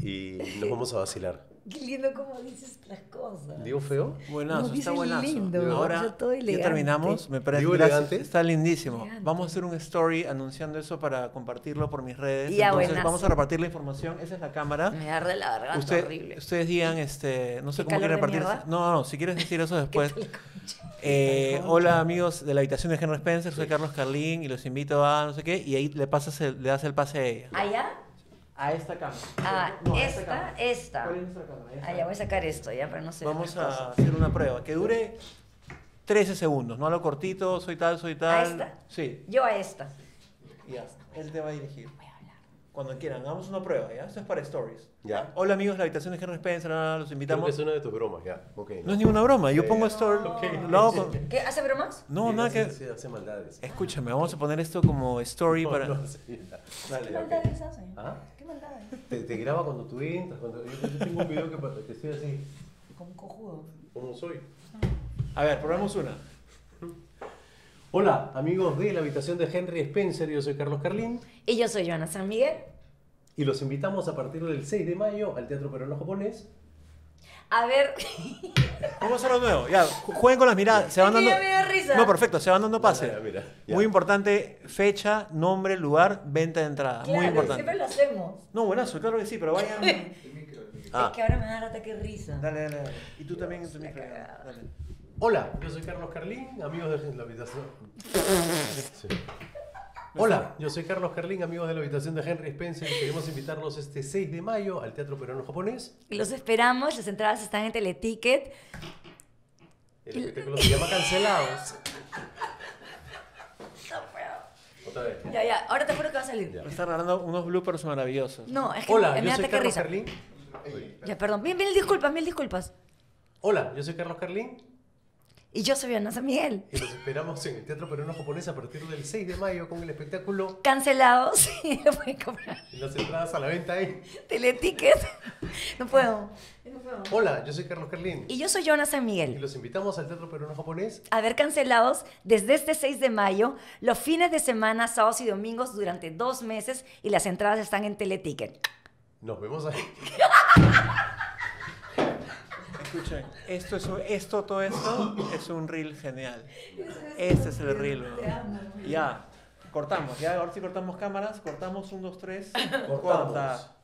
Y nos eh, vamos a vacilar. Qué lindo cómo dices las cosas. ¿Digo feo? Buenazo, está buenazo. Lindo, ahora ya terminamos. Me parece Digo elegante. Está lindísimo. Vamos a hacer un story anunciando eso para compartirlo por mis redes. Ya, Entonces buenazo. vamos a repartir la información. Esa es la cámara. Me arde la garganta horrible. Ustedes digan, este, no sé cómo quieren repartir. No, no, si quieres decir eso <laughs> después. Eh, hola amigos de la habitación de Henry Spencer, soy Carlos Carlín y los invito a no sé qué y ahí le pasas le das el pase a ella. ¿Allá? a esta cámara. Ah, a esta, esta, Ah, ya voy a sacar esto, ya, pero no sé. Vamos a hacer una prueba. Que dure 13 segundos, no a lo cortito, soy tal, soy tal. ¿A esta? Sí. Yo a esta. y Ya, él te va a dirigir cuando quieran, hagamos una prueba, ¿ya? Esto es para stories. ¿Ya? Hola amigos, la habitación de Henry Spencer, los invitamos. es una de tus bromas, ya. Okay, no. es ninguna broma, yo pongo stories. Okay. ¿Qué? ¿Hace bromas? No, nada que... hace maldades. Escúchame, vamos a poner esto como story <laughs> para... ¿Qué maldades hacen? ¿Ah? ¿Qué maldades? Te, graba cuando tú entras, cuando... Yo, tengo un video que te estoy así. Como un cojudo. Como soy. Ah. A ver, probemos una. Hola, amigos de la habitación de Henry Spencer, yo soy Carlos Carlín. Y yo soy Joana San Miguel. Y los invitamos a partir del 6 de mayo al Teatro Peruano Japonés. A ver. ¿Cómo <laughs> a los nuevo. Ya, jueguen con las miradas. Se van dando. No, perfecto, se van dando pase. Muy importante, fecha, nombre, lugar, venta de entrada. Claro, Muy importante. Siempre lo hacemos. No, buenazo, claro que sí, pero vayan. <laughs> Es que ahora me da rata ataque risa. Dale, dale, dale. Y tú también en tu micro. Dale. Hola, yo soy Carlos Carlín, amigos de la habitación. Hola, yo soy Carlos Carlín, amigos de la habitación de Henry Spencer. Queremos invitarlos este 6 de mayo al Teatro Peruano Japonés. Los esperamos, las entradas están en Teleticket. El espectáculo se llama Cancelados. Otra vez. Ya, ya, ahora te juro que va a salir. están regalando unos bloopers maravillosos. No, es que Hola, yo soy Carlos Carlín. Ya, perdón. Mil, mil disculpas, mil disculpas. Hola, yo soy Carlos Carlín. Y yo soy Ana Miguel. Y los esperamos en el Teatro Peruano Japonés a partir del 6 de mayo con el espectáculo. cancelados. <laughs> sí, lo pueden comprar. las entradas a la venta ahí. Teleticket. No puedo. Hola, yo soy Carlos Carlín. Y yo soy Jonas San Miguel. Y los invitamos al Teatro Peruano Japonés. A ver cancelados desde este 6 de mayo, los fines de semana, sábados y domingos durante dos meses. Y las entradas están en Teleticket. Nos vemos ahí. <laughs> escuchen, esto, es esto, todo esto es un reel genial. Este es el reel. Ya, cortamos, ya, ahora sí cortamos cámaras, cortamos un, dos, tres. corta.